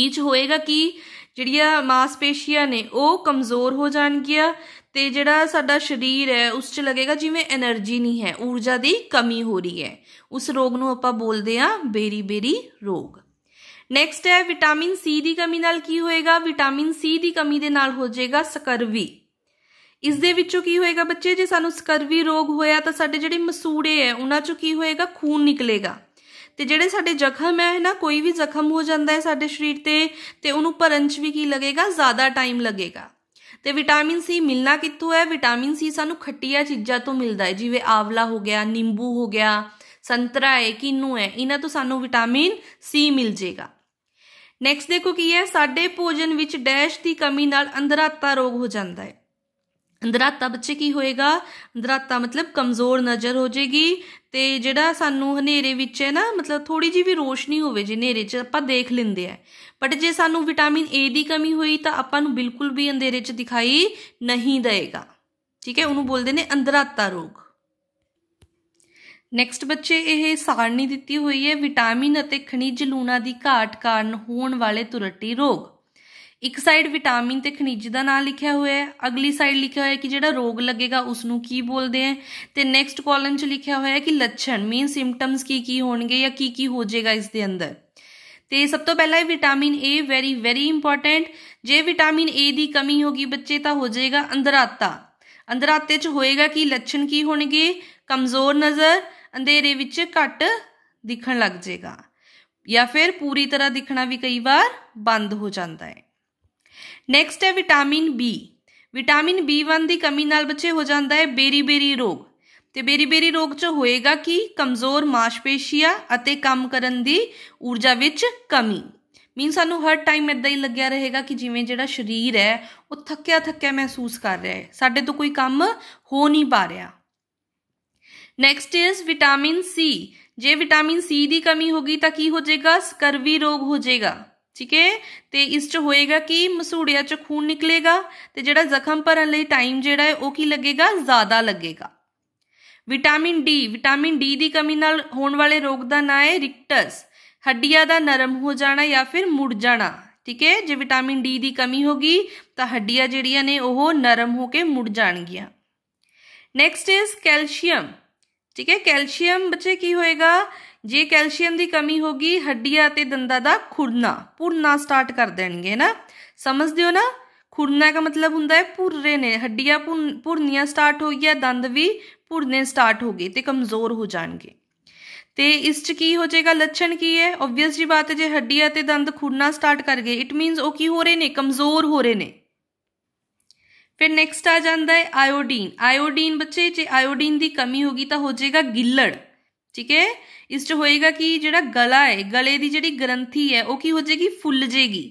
[SPEAKER 1] ਇਹ ਹੋਏਗਾ ਕਿ ਜਿਹੜੀਆਂ ਮਾਸਪੇਸ਼ੀਆਂ ਨੇ ਉਹ ਕਮਜ਼ੋਰ ਹੋ ਜਾਣਗੀਆਂ ਤੇ ਜਿਹੜਾ ਸਾਡਾ ਸਰੀਰ ਹੈ ਉਸ 'ਚ ਲੱਗੇਗਾ ਜਿਵੇਂ એનર્ਜੀ ਨਹੀਂ ਹੈ ਊਰਜਾ ਦੀ ਕਮੀ ਹੋ ਰਹੀ ਹੈ ਉਸ ਰੋਗ ਨੂੰ ਆਪਾਂ ਬੋਲਦੇ ਆ ਬੇਰੀ ਬੇਰੀ ਰੋਗ ਨੈਕਸਟ ਹੈ ਵਿਟਾਮਿਨ ਸੀ ਦੀ ਕਮੀ ਨਾਲ ਕੀ ਹੋਏਗਾ ਵਿਟਾਮਿਨ ਸੀ ਦੀ ਕਮੀ ਦੇ ਨਾਲ ਹੋ ਜਾਏਗਾ ਸਕਰਵੀ ਇਸ ਦੇ ਵਿੱਚੋਂ ਕੀ ਹੋਏਗਾ ਬੱਚੇ ਜੇ ਸਾਨੂੰ ਸਕਰਵੀ ਰੋਗ ਹੋਇਆ ਤਾਂ ਸਾਡੇ ਜਿਹੜੇ ਮਸੂੜੇ ਐ ਉਹਨਾਂ ਚੋਂ ਕੀ ਹੋਏਗਾ ਖੂਨ ਨਿਕਲੇਗਾ ਤੇ ਜਿਹੜੇ ਸਾਡੇ ਜ਼ਖਮ ਹੈ ਨਾ ਕੋਈ ਵੀ ਜ਼ਖਮ ਹੋ ਜਾਂਦਾ ਹੈ ਸਾਡੇ ਸਰੀਰ ਤੇ ਤੇ ਉਹਨੂੰ ਭਰਨ 'ਚ ਵੀ ਕੀ ਲੱਗੇਗਾ ਜ਼ਿਆਦਾ ਟਾਈਮ ਲੱਗੇਗਾ ਤੇ ਵਿਟਾਮਿਨ ਸੀ ਮਿਲਣਾ ਕਿੱਥੋਂ ਹੈ ਵਿਟਾਮਿਨ ਸੀ ਸਾਨੂੰ ਖੱਟੀਆਂ ਚੀਜ਼ਾਂ ਤੋਂ ਮਿਲਦਾ ਹੈ ਜਿਵੇਂ ਆਵਲਾ ਹੋ ਗਿਆ ਨਿੰਬੂ ਹੋ ਗਿਆ ਸੰਤਰਾ ਹੈ ਕਿੰਨੂ ਹੈ ਇਹਨਾਂ ਤੋਂ ਸਾਨੂੰ ਵਿਟਾਮਿਨ ਸੀ ਮਿਲ ਜੇਗਾ ਨੈਕਸਟ ਦੇਖੋ ਕੀ ਹੈ ਸਾਡੇ ਭੋਜਨ ਵਿੱਚ ਡੈਸ਼ ਦੀ ਕਮੀ ਨਾਲ ਅੰਦਰਾਤਾ ਰੋਗ ਹੋ ਜਾਂਦਾ ਹੈ ਅੰਦਰਾਤਾ ਬੱਚੇ ਕੀ ਹੋਏਗਾ ਅੰਦਰਾਤਾ ਮਤਲਬ ਕਮਜ਼ੋਰ ਨਜ਼ਰ ਹੋ ਜੇਗੀ ਤੇ ਜਿਹੜਾ ਸਾਨੂੰ ਹਨੇਰੇ ਵਿੱਚ ਹੈ ਨਾ ਮਤਲਬ ਥੋੜੀ ਜੀ ਵੀ ਰੋਸ਼ਨੀ ਹੋਵੇ ਜੇ ਹਨੇਰੇ 'ਚ ਆਪਾਂ ਦੇਖ ਲੈਂਦੇ ਆ ਬਟ ਜੇ ਸਾਨੂੰ ਵਿਟਾਮਿਨ ਏ ਦੀ ਕਮੀ ਹੋਈ ਤਾਂ ਆਪਾਂ ਨੂੰ ਬਿਲਕੁਲ ਵੀ ਅੰਧੇਰੇ 'ਚ ਦਿਖਾਈ ਨਹੀਂ ਦੇਗਾ ਠੀਕ ਹੈ ਉਹਨੂੰ ਬੋਲਦੇ ਨੇ ਅੰਦਰਾਤਾ ਰੋਗ ਨੈਕਸਟ ਬੱਚੇ ਇਹ ਸਾਰਣੀ ਦਿੱਤੀ ਹੋਈ ਹੈ ਵਿਟਾਮਿਨ ਅਤੇ ਖਣਿਜ ਲੂਣਾ ਦੀ ਘਾਟ ਕਾਰਨ ਹੋਣ ਵਾਲੇ ਤੁਰਟੀ ਰੋਗ ਇੱਕ ਸਾਈਡ ਵਿਟਾਮਿਨ ਤੇ ਖਣਿਜ ਦਾ ਨਾਮ ਲਿਖਿਆ ਹੋਇਆ ਹੈ ਅਗਲੀ ਸਾਈਡ ਲਿਖਿਆ ਹੋਇਆ ਹੈ ਕਿ ਜਿਹੜਾ ਰੋਗ ਲੱਗੇਗਾ ਉਸ ਨੂੰ ਕੀ ਬੋਲਦੇ ਆ ਤੇ ਨੈਕਸਟ ਕਾਲਮ 'ਚ ਲਿਖਿਆ ਹੋਇਆ ਹੈ ਕਿ ਲੱਛਣ ਮੀਨ ਸਿੰਪਟਮਸ ਕੀ ਕੀ ਹੋਣਗੇ ਜਾਂ ਕੀ ਕੀ ਹੋ ਜਾਏਗਾ ਇਸ ਦੇ ਅੰਦਰ ਤੇ ਸਭ ਤੋਂ ਪਹਿਲਾਂ ਇਹ vitamin A very very important ਜੇ ਵਿਟਾਮਿਨ A ਦੀ ਕਮੀ ਹੋਗੀ ਬੱਚੇ ਤਾਂ ਹੋ ਜਾਏਗਾ ਅੰਦਰਾਤਾ ਅੰਦਰਾਤੇ 'ਚ ਹੋਏਗਾ ਕਿ ਲੱਛਣ ਕੀ ਹੋਣਗੇ ਕਮਜ਼ੋਰ ਨਜ਼ਰ ਅੰਧੇਰੇ ਵਿੱਚ ਘੱਟ ਦਿਖਣ ਲੱਗ ਜਾਏਗਾ ਜਾਂ ਫਿਰ ਪੂਰੀ ਤਰ੍ਹਾਂ ਦਿਖਣਾ ਵੀ ਕਈ ਵਾਰ ਬੰਦ ਹੋ ਜਾਂਦਾ ਹੈ ਨੈਕਸਟ ਹੈ ਵਿਟਾਮਿਨ ਬੀ ਵਿਟਾਮਿਨ 1 ਦੀ ਕਮੀ ਨਾਲ ਬੱਚੇ ਹੋ ਜਾਂਦਾ ਹੈ ਬੇਰੀ-ਬੇਰੀ ਰੋਗ ਤੇ ਬੇਰੀ-ਬੇਰੀ ਰੋਗ ਚ ਹੋਏਗਾ ਕਿ ਕਮਜ਼ੋਰ ਮਾਸਪੇਸ਼ੀਆਂ ਅਤੇ ਕੰਮ ਕਰਨ ਦੀ ਊਰਜਾ ਵਿੱਚ ਕਮੀ ਮੀਨ ਸਾਨੂੰ ਹਰ ਟਾਈਮ ਇਦਾਂ ਹੀ ਲੱਗਿਆ ਰਹੇਗਾ ਕਿ ਜਿਵੇਂ ਜਿਹੜਾ ਸਰੀਰ ਹੈ ਉਹ ਥੱਕਿਆ ਥੱਕਿਆ ਮਹਿਸੂਸ ਕਰ ਰਿਹਾ ਹੈ ਸਾਡੇ ਤੋਂ ਕੋਈ ਕੰਮ ਹੋ ਨਹੀਂ ਪਾ ਰਿਹਾ ਨੈਕਸਟ ਇਜ਼ ਵਿਟਾਮਿਨ ਸੀ ਜੇ ਵਿਟਾਮਿਨ ਸੀ ਦੀ ਕਮੀ ਹੋਗੀ ਤਾਂ ਕੀ ਹੋ ਜਾਏਗਾ ਸਕਰਵੀ ਰੋਗ ਹੋ ਜਾਏਗਾ ਠੀਕ ਹੈ ਤੇ ਇਸ ਚ ਹੋਏਗਾ ਕਿ ਮਸੂੜਿਆ ਚ ਖੂਨ ਨਿਕਲੇਗਾ ਤੇ ਜਿਹੜਾ ਜ਼ਖਮ ਭਰਨ ਲਈ ਟਾਈਮ ਜਿਹੜਾ ਹੈ ਉਹ ਕੀ ਲੱਗੇਗਾ ਜ਼ਿਆਦਾ ਲੱਗੇਗਾ ਵਿਟਾਮਿਨ ਡੀ ਵਿਟਾਮਿਨ ਡੀ ਦੀ ਕਮੀ ਨਾਲ ਹੋਣ ਵਾਲੇ ਰੋਗ ਦਾ ਨਾਂ ਹੈ ਰਿਕਟਸ ਹੱਡੀਆਂ ਦਾ ਨਰਮ ਹੋ ਜਾਣਾ ਜਾਂ ਫਿਰ ਮੁੜ ਜਾਣਾ ਠੀਕ ਹੈ ਜੇ ਵਿਟਾਮਿਨ ਡੀ ਦੀ ਕਮੀ ਹੋਗੀ ਤਾਂ ਹੱਡੀਆਂ ਜਿਹੜੀਆਂ ਨੇ ਉਹ ਨਰਮ ਹੋ ਕੇ ਮੁੜ ਜਾਣਗੀਆਂ ਨੈਕਸਟ ਇਜ਼ ਕੈਲਸ਼ੀਅਮ ਠੀਕ ਹੈ ਕੈਲਸ਼ੀਅਮ ਬੱਚੇ ਕੀ ਹੋਏਗਾ ਜੇ ਕੈਲਸ਼ੀਅਮ ਦੀ ਕਮੀ ਹੋਗੀ ਹੱਡੀਆਂ ਤੇ ਦੰਦਾਂ ਦਾ ਖੁਰਨਾ ਪੁਰਨਾ ਸਟਾਰਟ ਕਰ ਦੇਣਗੇ ਨਾ ਸਮਝਦੇ ਹੋ ਨਾ ਖੁਰਨਾ ਦਾ ਮਤਲਬ ਹੁੰਦਾ ਹੈ ਪੁਰਰੇ ਨੇ ਹੱਡੀਆਂ ਪੁਰਨੀਆਂ ਸਟਾਰਟ ਹੋ ਗਿਆ ਦੰਦ ਵੀ ਪੁਰਨੇ ਸਟਾਰਟ ਹੋ ਗਏ ਤੇ ਕਮਜ਼ੋਰ ਹੋ ਜਾਣਗੇ ਤੇ ਇਸ ਚ ਕੀ ਹੋ ਜਾਏਗਾ ਲੱਛਣ ਕੀ ਹੈ ਆਬਵੀਅਸ ਜੀ ਬਾਤ ਹੈ ਜੇ ਹੱਡੀਆਂ ਤੇ ਦੰਦ ਖੁਰਨਾ ਸਟਾਰਟ ਕਰ ਗਏ ਇਟ ਮੀਨਸ ਉਹ ਕੀ ਹੋ ਰਹੇ ਨੇ ਕਮਜ਼ੋਰ ਹੋ ਰਹੇ ਨੇ ਫਿਰ ਨੈਕਸਟ ਆ ਜਾਂਦਾ ਹੈ ਆਇਓਡੀਨ ਆਇਓਡੀਨ ਬੱਚੇ ਜੇ ਆਇਓਡੀਨ ਦੀ ਕਮੀ ਹੋਗੀ ਤਾਂ ਹੋ ਜਾਏਗਾ ਗਿੱਲੜ ਠੀਕ ਹੈ ਇਸ 'ਚ ਹੋਏਗਾ ਕਿ ਜਿਹੜਾ ਗਲਾ ਹੈ ਗਲੇ ਦੀ ਜਿਹੜੀ ਗ੍ਰੰਥੀ ਹੈ ਉਹ ਕੀ ਹੋ ਜਾਏਗੀ ਫੁੱਲ ਜੇਗੀ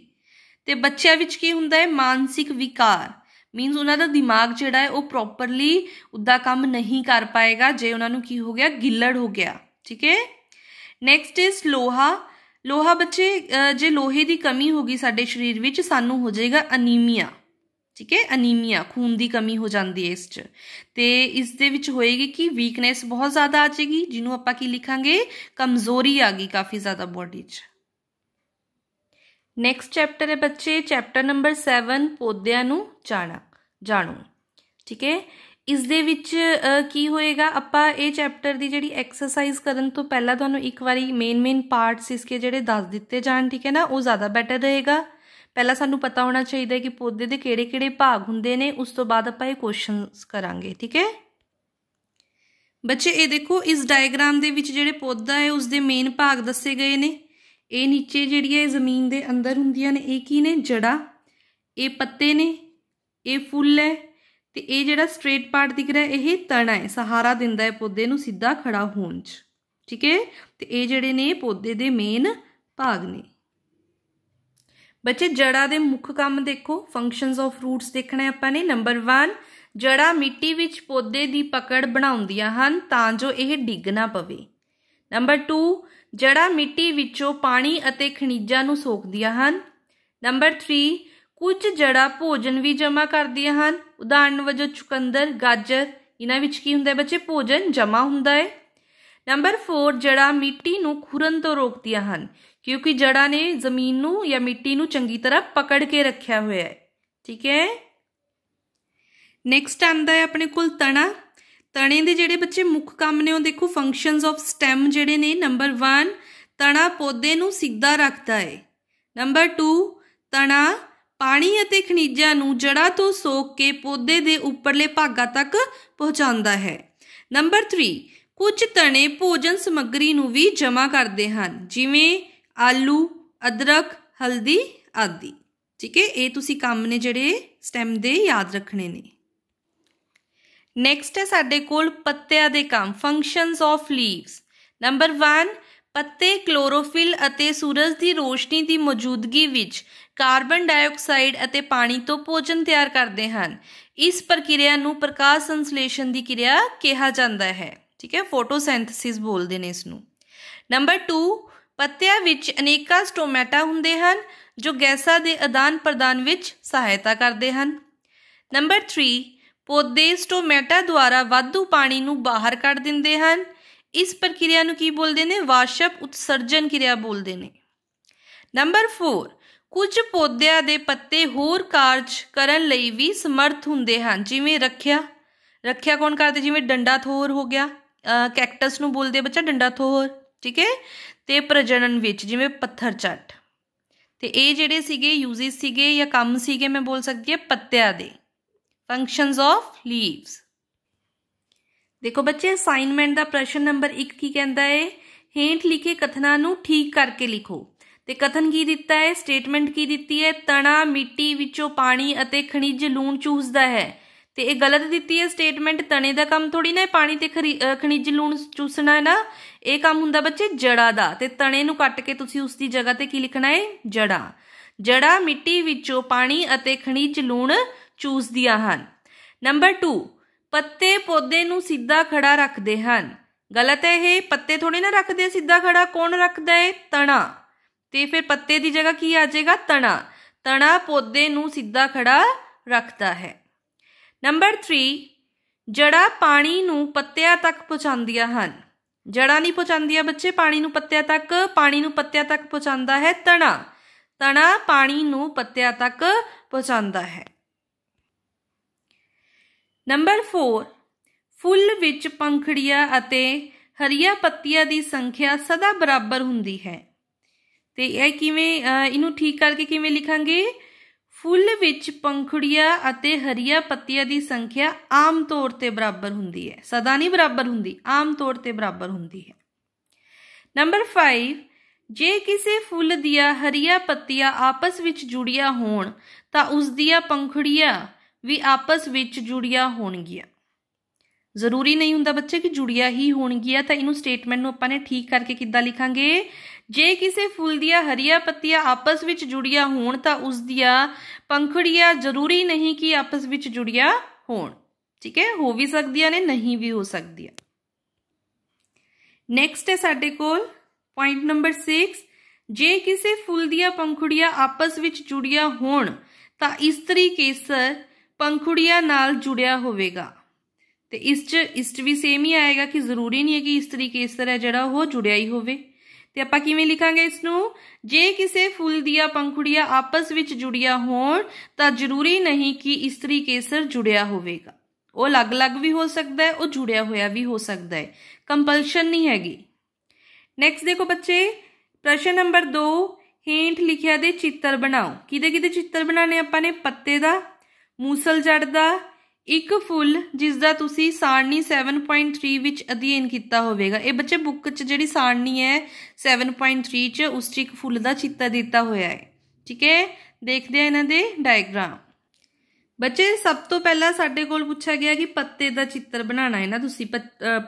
[SPEAKER 1] ਤੇ ਬੱਚਿਆਂ ਵਿੱਚ ਕੀ ਹੁੰਦਾ ਹੈ ਮਾਨਸਿਕ ਵਿਕਾਰ ਮੀਨਸ ਉਹਨਾਂ ਦਾ ਦਿਮਾਗ ਜਿਹੜਾ ਹੈ ਉਹ ਪ੍ਰੋਪਰਲੀ ਉਦਾਂ ਕੰਮ ਨਹੀਂ ਕਰ ਪਾਏਗਾ ਜੇ ਉਹਨਾਂ ਨੂੰ ਕੀ ਹੋ ਗਿਆ ਗਿੱਲੜ ਹੋ ਗਿਆ ਠੀਕ ਹੈ ਨੈਕਸਟ ਇਜ਼ ਲੋਹਾ ਲੋਹਾ ਬੱਚੇ ਜੇ ਲੋਹੇ ਦੀ ਕਮੀ ਹੋ ਗਈ ਸਾਡੇ ਸਰੀਰ ਵਿੱਚ ਸਾਨੂੰ ਹੋ ਜਾਏਗਾ ਅਨੀਮੀਆ ਠੀਕ ਹੈ ਅਨੀਮੀਆ ਖੂਨ ਦੀ ਕਮੀ ਹੋ ਜਾਂਦੀ ਹੈ ਇਸ 'ਚ ਤੇ ਇਸ ਦੇ ਵਿੱਚ ਹੋਏਗੀ ਕਿ ਵੀਕਨੈਸ ਬਹੁਤ ਜ਼ਿਆਦਾ ਆ ਜਾਏਗੀ ਜਿਹਨੂੰ ਆਪਾਂ ਕੀ ਲਿਖਾਂਗੇ ਕਮਜ਼ੋਰੀ ਆ ਗਈ ਕਾਫੀ ਜ਼ਿਆਦਾ ਬੋਡੀ 'ਚ ਨੈਕਸਟ ਚੈਪਟਰ ਹੈ ਬੱਚੇ ਚੈਪਟਰ ਨੰਬਰ 7 ਪੌਦਿਆਂ ਨੂੰ ਜਾਣਾ ਜਾਣੋ ਠੀਕ ਹੈ ਇਸ ਦੇ ਵਿੱਚ ਕੀ ਹੋਏਗਾ ਆਪਾਂ ਇਹ ਚੈਪਟਰ ਦੀ ਜਿਹੜੀ ਐਕਸਰਸਾਈਜ਼ ਕਰਨ ਤੋਂ ਪਹਿਲਾਂ ਤੁਹਾਨੂੰ ਇੱਕ ਵਾਰੀ ਮੇਨ ਮੇਨ ਪਾਰਟਸ ਇਸਕੇ ਜਿਹੜੇ ਦੱਸ ਦਿੱਤੇ ਜਾਣ ਠੀਕ ਹੈ ਨਾ ਉਹ ਜ਼ਿਆਦਾ ਬੈਟਰ ਰਹੇਗਾ ਪਹਿਲਾਂ ਸਾਨੂੰ ਪਤਾ ਹੋਣਾ ਚਾਹੀਦਾ ਹੈ ਕਿ ਪੌਦੇ ਦੇ ਕਿਹੜੇ-ਕਿਹੜੇ ਭਾਗ ਹੁੰਦੇ ਨੇ ਉਸ ਤੋਂ ਬਾਅਦ ਆਪਾਂ ਇਹ ਕੁਐਸਚਨਸ ਕਰਾਂਗੇ ਠੀਕ ਹੈ ਬੱਚੇ ਇਹ ਦੇਖੋ ਇਸ ਡਾਇਗਰਾਮ ਦੇ ਵਿੱਚ ਜਿਹੜੇ ਪੌਦਾ ਹੈ ਉਸ ਦੇ ਮੇਨ ਭਾਗ ਦੱਸੇ ਗਏ ਨੇ ਇਹ ਨੀਚੇ ਜਿਹੜੀ ਹੈ ਜ਼ਮੀਨ ਦੇ ਅੰਦਰ ਹੁੰਦੀਆਂ ਨੇ ਇਹ ਕੀ ਨੇ ਜੜਾ ਇਹ ਪੱਤੇ ਨੇ ਇਹ ਫੁੱਲ ਹੈ ਤੇ ਇਹ ਜਿਹੜਾ ਸਟ੍ਰੇਟ ਪਾਰਟ ਦਿਖ ਰਿਹਾ ਇਹ ਤਣਾ ਹੈ ਸਹਾਰਾ ਦਿੰਦਾ ਹੈ ਪੌਦੇ ਨੂੰ ਸਿੱਧਾ ਖੜਾ ਹੋਣ 'ਚ ਠੀਕ ਹੈ ਤੇ ਇਹ ਜਿਹੜੇ ਨੇ ਪੌਦੇ ਦੇ ਮੇਨ ਭਾਗ ਨੇ ਬੱਚੇ ਜੜਾ ਦੇ ਮੁੱਖ ਕੰਮ ਦੇਖੋ ਫੰਕਸ਼ਨਸ ਆਫ ਰੂਟਸ ਦੇਖਣਾ ਆਪਾਂ ਨੇ ਨੰਬਰ 1 ਜੜਾ ਮਿੱਟੀ ਵਿੱਚ ਪੌਦੇ ਦੀ ਪਕੜ ਬਣਾਉਂਦੀਆਂ ਹਨ ਤਾਂ ਜੋ ਇਹ ਡਿੱਗ ਨਾ ਪਵੇ ਨੰਬਰ 2 ਜੜਾ ਮਿੱਟੀ ਵਿੱਚੋਂ ਪਾਣੀ ਅਤੇ ਖਣਿਜਾਂ ਨੂੰ ਸੋਖਦੀਆਂ ਹਨ ਨੰਬਰ 3 ਕੁਝ ਜੜਾ ਭੋਜਨ ਵੀ ਜਮ੍ਹਾਂ ਕਰਦੀਆਂ ਹਨ ਉਦਾਹਰਨ ਵਜੋਂ ਚੁਕੰਦਰ ਗਾਜਰ ਇਹਨਾਂ ਵਿੱਚ ਕੀ ਹੁੰਦਾ ਹੈ ਬੱਚੇ ਭੋਜਨ ਜਮ੍ਹਾਂ ਹੁੰਦਾ ਹੈ ਨੰਬਰ 4 ਜੜਾ ਮਿੱਟੀ ਨੂੰ ਖੁਰਨ ਤੋਂ ਰੋਕਦੀਆਂ ਹਨ ਕਿਉਂਕਿ ਜੜਾਂ ਨੇ ਜ਼ਮੀਨ ਨੂੰ ਜਾਂ ਮਿੱਟੀ ਨੂੰ ਚੰਗੀ ਤਰ੍ਹਾਂ ਪਕੜ ਕੇ ਰੱਖਿਆ ਹੋਇਆ ਹੈ ਠੀਕ ਹੈ ਨੈਕਸਟ ਆਂਦਾ ਹੈ ਆਪਣੇ ਕੋਲ ਤਣਾ ਤਣੇ ਦੇ ਜਿਹੜੇ ਬੱਚੇ ਮੁੱਖ ਕੰਮ ਨੇ ਉਹ ਦੇਖੋ ਫੰਕਸ਼ਨਸ ਆਫ ਸਟੈਮ ਜਿਹੜੇ ਨੇ ਨੰਬਰ 1 ਤਣਾ ਪੌਦੇ ਨੂੰ ਸਿੱਧਾ ਰੱਖਦਾ ਹੈ ਨੰਬਰ 2 ਤਣਾ ਪਾਣੀ ਅਤੇ ਖਣਿਜਾਂ ਨੂੰ ਜੜਾ ਤੋਂ ਸੋਖ ਕੇ ਪੌਦੇ ਦੇ ਉੱਪਰਲੇ ਭਾਗਾਂ ਤੱਕ ਪਹੁੰਚਾਉਂਦਾ ਹੈ ਨੰਬਰ 3 ਕੁਝ ਤਣੇ ਭੋਜਨ ਸਮੱਗਰੀ ਨੂੰ ਵੀ ਜਮ੍ਹਾਂ ਕਰਦੇ ਹਨ ਜਿਵੇਂ ਆਲੂ ਅਦਰਕ ਹਲਦੀ ਆਦਿ ਠੀਕ ਹੈ ਇਹ ਤੁਸੀਂ ਕੰਮ ਨੇ ਜਿਹੜੇ ਸਟੈਮ ਦੇ ਯਾਦ ਰੱਖਣੇ ਨੇ ਨੈਕਸਟ ਹੈ ਸਾਡੇ ਕੋਲ ਪੱਤਿਆਂ ਦੇ ਕੰਮ ਫੰਕਸ਼ਨਸ ਆਫ ਲੀਵਸ ਨੰਬਰ 1 ਪੱਤੇ ਕਲੋਰੋਫਿਲ ਅਤੇ ਸੂਰਜ ਦੀ ਰੋਸ਼ਨੀ ਦੀ ਮੌਜੂਦਗੀ ਵਿੱਚ ਕਾਰਬਨ ਡਾਈਆਕਸਾਈਡ ਅਤੇ ਪਾਣੀ ਤੋਂ ਭੋਜਨ ਤਿਆਰ ਕਰਦੇ ਹਨ ਇਸ ਪ੍ਰਕਿਰਿਆ ਨੂੰ ਪ੍ਰਕਾਸ਼ ਸੰਸ਼ਲੇਸ਼ਨ ਦੀ ਕਿਰਿਆ ਕਿਹਾ ਜਾਂਦਾ ਹੈ ਠੀਕ ਹੈ ਫੋਟੋਸੈਂਥੇਸਿਸ ਬੋਲਦੇ ਨੇ ਇਸ ਨੂੰ ਨੰਬਰ 2 ਪੱਤਿਆਂ ਵਿੱਚ ਅਨੇਕਾਂ ਸਟੋਮੈਟਾ ਹੁੰਦੇ ਹਨ ਜੋ ਗੈਸਾਂ ਦੇ ਆਦਾਨ ਪ੍ਰਦਾਨ ਵਿੱਚ ਸਹਾਇਤਾ ਕਰਦੇ ਹਨ ਨੰਬਰ 3 ਪੌਦੇ ਸਟੋਮੈਟਾ ਦੁਆਰਾ ਵਾਧੂ ਪਾਣੀ ਨੂੰ ਬਾਹਰ ਕੱਢ ਦਿੰਦੇ ਹਨ ਇਸ ਪ੍ਰਕਿਰਿਆ ਨੂੰ ਕੀ ਬੋਲਦੇ ਨੇ ਵਾਸ਼ਪ ਉਤਸਰਜਨ ਕਿਰਿਆ ਬੋਲਦੇ ਨੇ ਨੰਬਰ 4 ਕੁਝ ਪੌਦਿਆਂ ਦੇ ਪੱਤੇ ਹੋਰ ਕਾਰਜ ਕਰਨ ਲਈ ਵੀ ਸਮਰਥ ਹੁੰਦੇ ਹਨ ਜਿਵੇਂ ਰੱਖਿਆ ਰੱਖਿਆ ਕੌਣ ਕਰਦੇ ਜਿਵੇਂ ਡੰਡਾ ਥੋਰ ਹੋ ਗਿਆ ਕੈਕਟਸ ਨੂੰ ਬੋਲਦੇ ਬੱਚਾ ਡੰਡਾ ਥੋਰ ਠੀਕ ਹੈ ਤੇ ਪ੍ਰਜਨਨ ਵਿੱਚ ਜਿਵੇਂ ਪੱਥਰ ਚੱਟ ਤੇ ਇਹ ਜਿਹੜੇ ਸੀਗੇ ਯੂਜ਼ਸ ਸੀਗੇ ਜਾਂ ਕੰਮ ਸੀਗੇ ਮੈਂ ਬੋਲ ਸਕਦੀ ਹਾਂ ਪੱਤਿਆਂ ਦੇ ਫੰਕਸ਼ਨਸ ਆਫ ਲੀਵਸ ਦੇਖੋ ਬੱਚੇ ਅਸਾਈਨਮੈਂਟ ਦਾ ਪ੍ਰਸ਼ਨ ਨੰਬਰ 1 ਕੀ ਕਹਿੰਦਾ ਹੈ ਹੇਠ ਲਿਖੇ ਕਥਨਾਂ ਨੂੰ ਠੀਕ ਕਰਕੇ ਲਿਖੋ ਤੇ ਕਥਨ ਕੀ ਦਿੱਤਾ ਹੈ ਸਟੇਟਮੈਂਟ ਕੀ ਦਿੱਤੀ ਹੈ ਤਣਾ ਮਿੱਟੀ ਵਿੱਚੋਂ ਪਾਣੀ ਅਤੇ ਖਣਿਜ ਲੂਣ ਚੂਸਦਾ ਹੈ ਤੇ ਇਹ ਗਲਤ ਦਿੱਤੀ ਹੈ ਸਟੇਟਮੈਂਟ ਤਣੇ ਦਾ ਕੰਮ ਥੋੜੀ ਨਾ ਪਾਣੀ ਤੇ ਖਣਿਜ ਲੂਣ ਚੂਸਣਾ ਹੈ ਨਾ ਇਹ ਕੰਮ ਹੁੰਦਾ ਬੱਚੇ ਜੜਾ ਦਾ ਤੇ ਤਣੇ ਨੂੰ ਕੱਟ ਕੇ ਤੁਸੀਂ ਉਸ ਦੀ ਜਗ੍ਹਾ ਤੇ ਕੀ ਲਿਖਣਾ ਹੈ ਜੜਾ ਜੜਾ ਮਿੱਟੀ ਵਿੱਚੋਂ ਪਾਣੀ ਅਤੇ ਖਣਿਜ ਲੂਣ ਚੂਸਦੀਆਂ ਹਨ ਨੰਬਰ 2 ਪੱਤੇ ਪੌਦੇ ਨੂੰ ਸਿੱਧਾ ਖੜਾ ਰੱਖਦੇ ਹਨ ਗਲਤ ਹੈ ਇਹ ਪੱਤੇ ਥੋੜੇ ਨਾ ਰੱਖਦੇ ਸਿੱਧਾ ਖੜਾ ਕੌਣ ਰੱਖਦਾ ਹੈ ਤਣਾ ਤੇ ਫਿਰ ਪੱਤੇ ਦੀ ਜਗ੍ਹਾ ਕੀ ਆ ਜਾਏਗਾ ਤਣਾ ਤਣਾ ਪੌਦੇ ਨੂੰ ਸਿੱਧਾ ਖੜਾ ਰੱਖਦਾ ਹੈ ਨੰਬਰ 3 ਜੜਾ ਪਾਣੀ ਨੂੰ ਪੱਤਿਆਂ ਤੱਕ ਪਹੁੰਚਾਉਂਦੀਆਂ ਹਨ ਜੜਾ ਨਹੀਂ ਪਹੁੰਚਾਉਂਦੀਆਂ ਬੱਚੇ ਪਾਣੀ ਨੂੰ ਪੱਤਿਆਂ ਤੱਕ ਪਾਣੀ ਨੂੰ ਪੱਤਿਆਂ ਤੱਕ ਪਹੁੰਚਾਉਂਦਾ ਹੈ ਤਣਾ ਤਣਾ ਪਾਣੀ ਨੂੰ ਪੱਤਿਆਂ ਤੱਕ ਪਹੁੰਚਾਉਂਦਾ ਹੈ ਨੰਬਰ 4 ਫੁੱਲ ਵਿੱਚ ਪੰਖੜੀਆਂ ਅਤੇ ਹਰੀਆਂ ਪੱਤੀਆਂ ਦੀ ਸੰਖਿਆ ਸਦਾ ਬਰਾਬਰ ਹੁੰਦੀ ਹੈ ਤੇ ਇਹ ਕਿਵੇਂ ਇਹਨੂੰ ਠੀਕ ਕਰਕੇ ਕਿਵੇਂ ਲਿਖਾਂਗੇ ਫੁੱਲ ਵਿੱਚ ਪੰਖੜੀਆਂ ਅਤੇ ਹਰੀਆਂ ਪੱਤੀਆਂ ਦੀ ਸੰਖਿਆ ਆਮ ਤੌਰ ਤੇ ਬਰਾਬਰ ਹੁੰਦੀ ਹੈ ਸਦਾ ਨਹੀਂ ਬਰਾਬਰ ਹੁੰਦੀ ਆਮ ਤੌਰ ਤੇ ਬਰਾਬਰ ਹੁੰਦੀ ਹੈ ਨੰਬਰ 5 ਜੇ ਕਿਸੇ ਫੁੱਲ ਦੀਆਂ ਹਰੀਆਂ ਪੱਤੀਆਂ ਆਪਸ ਵਿੱਚ ਜੁੜੀਆਂ ਹੋਣ ਤਾਂ ਉਸ ਦੀਆਂ ਪੰਖੜੀਆਂ ਵੀ ਆਪਸ ਵਿੱਚ ਜੁੜੀਆਂ ਹੋਣਗੀਆਂ ਜ਼ਰੂਰੀ ਨਹੀਂ ਹੁੰਦਾ ਬੱਚੇ ਕਿ ਜੁੜੀਆਂ ਹੀ ਹੋਣਗੀਆਂ ਤਾਂ ਇਹਨੂੰ ਸਟੇਟਮੈਂਟ ਨੂੰ ਆਪਾਂ ਨੇ ਠੀਕ ਕਰਕੇ ਕਿੱਦਾਂ ਲਿਖਾਂਗੇ ਜੇ ਕਿਸੇ ਫੁੱਲ ਦੀਆਂ ਹਰੀਆਂ ਪੱਤੀਆਂ ਆਪਸ ਵਿੱਚ ਜੁੜੀਆਂ ਹੋਣ ਤਾਂ ਉਸ ਦੀਆਂ ਪੰਖੜੀਆਂ ਜ਼ਰੂਰੀ ਨਹੀਂ ਕਿ ਆਪਸ ਵਿੱਚ ਜੁੜੀਆਂ ਹੋਣ ਠੀਕ ਹੈ ਹੋ ਵੀ ਸਕਦੀਆਂ ਨੇ ਨਹੀਂ ਵੀ ਹੋ ਸਕਦੀਆਂ ਨੈਕਸਟ ਹੈ ਸਾਡੇ ਕੋਲ ਪੁਆਇੰਟ ਨੰਬਰ 6 ਜੇ ਕਿਸੇ ਫੁੱਲ ਦੀਆਂ ਪੰਖੜੀਆਂ ਆਪਸ ਵਿੱਚ ਜੁੜੀਆਂ ਹੋਣ ਤਾਂ ਇਸਤਰੀ ਕੇਸਰ ਪੰਖੜੀਆਂ ਨਾਲ ਜੁੜਿਆ ਹੋਵੇਗਾ ਤੇ ਇਸ ਚ ਇਸਟ ਵੀ ਸੇਮ ਹੀ ਆਏਗਾ ਕਿ ਜ਼ਰੂਰੀ ਨਹੀਂ ਹੈ ਕਿ ਇਸਤਰੀ ਕੇਸਰ ਹੈ ਜਿਹੜਾ ਉਹ ਜੁੜਿਆ ਹੀ ਹੋਵੇ ਤੇ ਆਪਾਂ ਕਿਵੇਂ ਲਿਖਾਂਗੇ ਇਸ ਨੂੰ ਜੇ ਕਿਸੇ ਫੁੱਲ ਦੀਆਂ ਪੰਖੁੜੀਆਂ ਆਪਸ ਵਿੱਚ ਜੁੜੀਆਂ ਹੋਣ ਤਾਂ ਜ਼ਰੂਰੀ ਨਹੀਂ ਕਿ ਇਸਤਰੀ ਕੇਸਰ ਜੁੜਿਆ ਹੋਵੇਗਾ ਉਹ ਅਲੱਗ-ਅਲੱਗ ਵੀ ਹੋ ਸਕਦਾ ਹੈ ਉਹ ਜੁੜਿਆ ਹੋਇਆ ਵੀ ਹੋ ਸਕਦਾ ਹੈ ਕੰਪਲਸ਼ਨ ਨਹੀਂ ਹੈਗੀ ਨੈਕਸਟ ਦੇਖੋ ਬੱਚੇ ਪ੍ਰਸ਼ਨ ਨੰਬਰ 2 ਹੇਂਠ ਲਿਖਿਆ ਦੇ ਚਿੱਤਰ ਬਣਾਓ ਕਿਦੇ ਕਿਦੇ ਚਿੱਤਰ ਬਣਾਣੇ ਆਪਾਂ ਨੇ ਪੱਤੇ ਦਾ ਮੂਸਲ ਜੜ ਦਾ ਇੱਕ ਫੁੱਲ ਜਿਸ ਦਾ ਤੁਸੀਂ ਸਾਰਣੀ 7.3 ਵਿੱਚ ਅਧਿਐਨ ਕੀਤਾ ਹੋਵੇਗਾ ਇਹ ਬੱਚੇ ਬੁੱਕ 'ਚ ਜਿਹੜੀ ਸਾਰਣੀ ਹੈ 7.3 'ਚ ਉਸ 'ਚ ਇੱਕ ਫੁੱਲ ਦਾ ਚਿੱਤਰ ਦਿੱਤਾ ਹੋਇਆ ਹੈ ਠੀਕ ਹੈ ਦੇਖਦੇ ਆ ਇਹਨਾਂ ਦੇ ਡਾਇਗ੍ਰਾਮ ਬੱਚੇ ਸਭ ਤੋਂ ਪਹਿਲਾਂ ਸਾਡੇ ਕੋਲ ਪੁੱਛਿਆ ਗਿਆ ਕਿ ਪੱਤੇ ਦਾ ਚਿੱਤਰ ਬਣਾਉਣਾ ਹੈ ਨਾ ਤੁਸੀਂ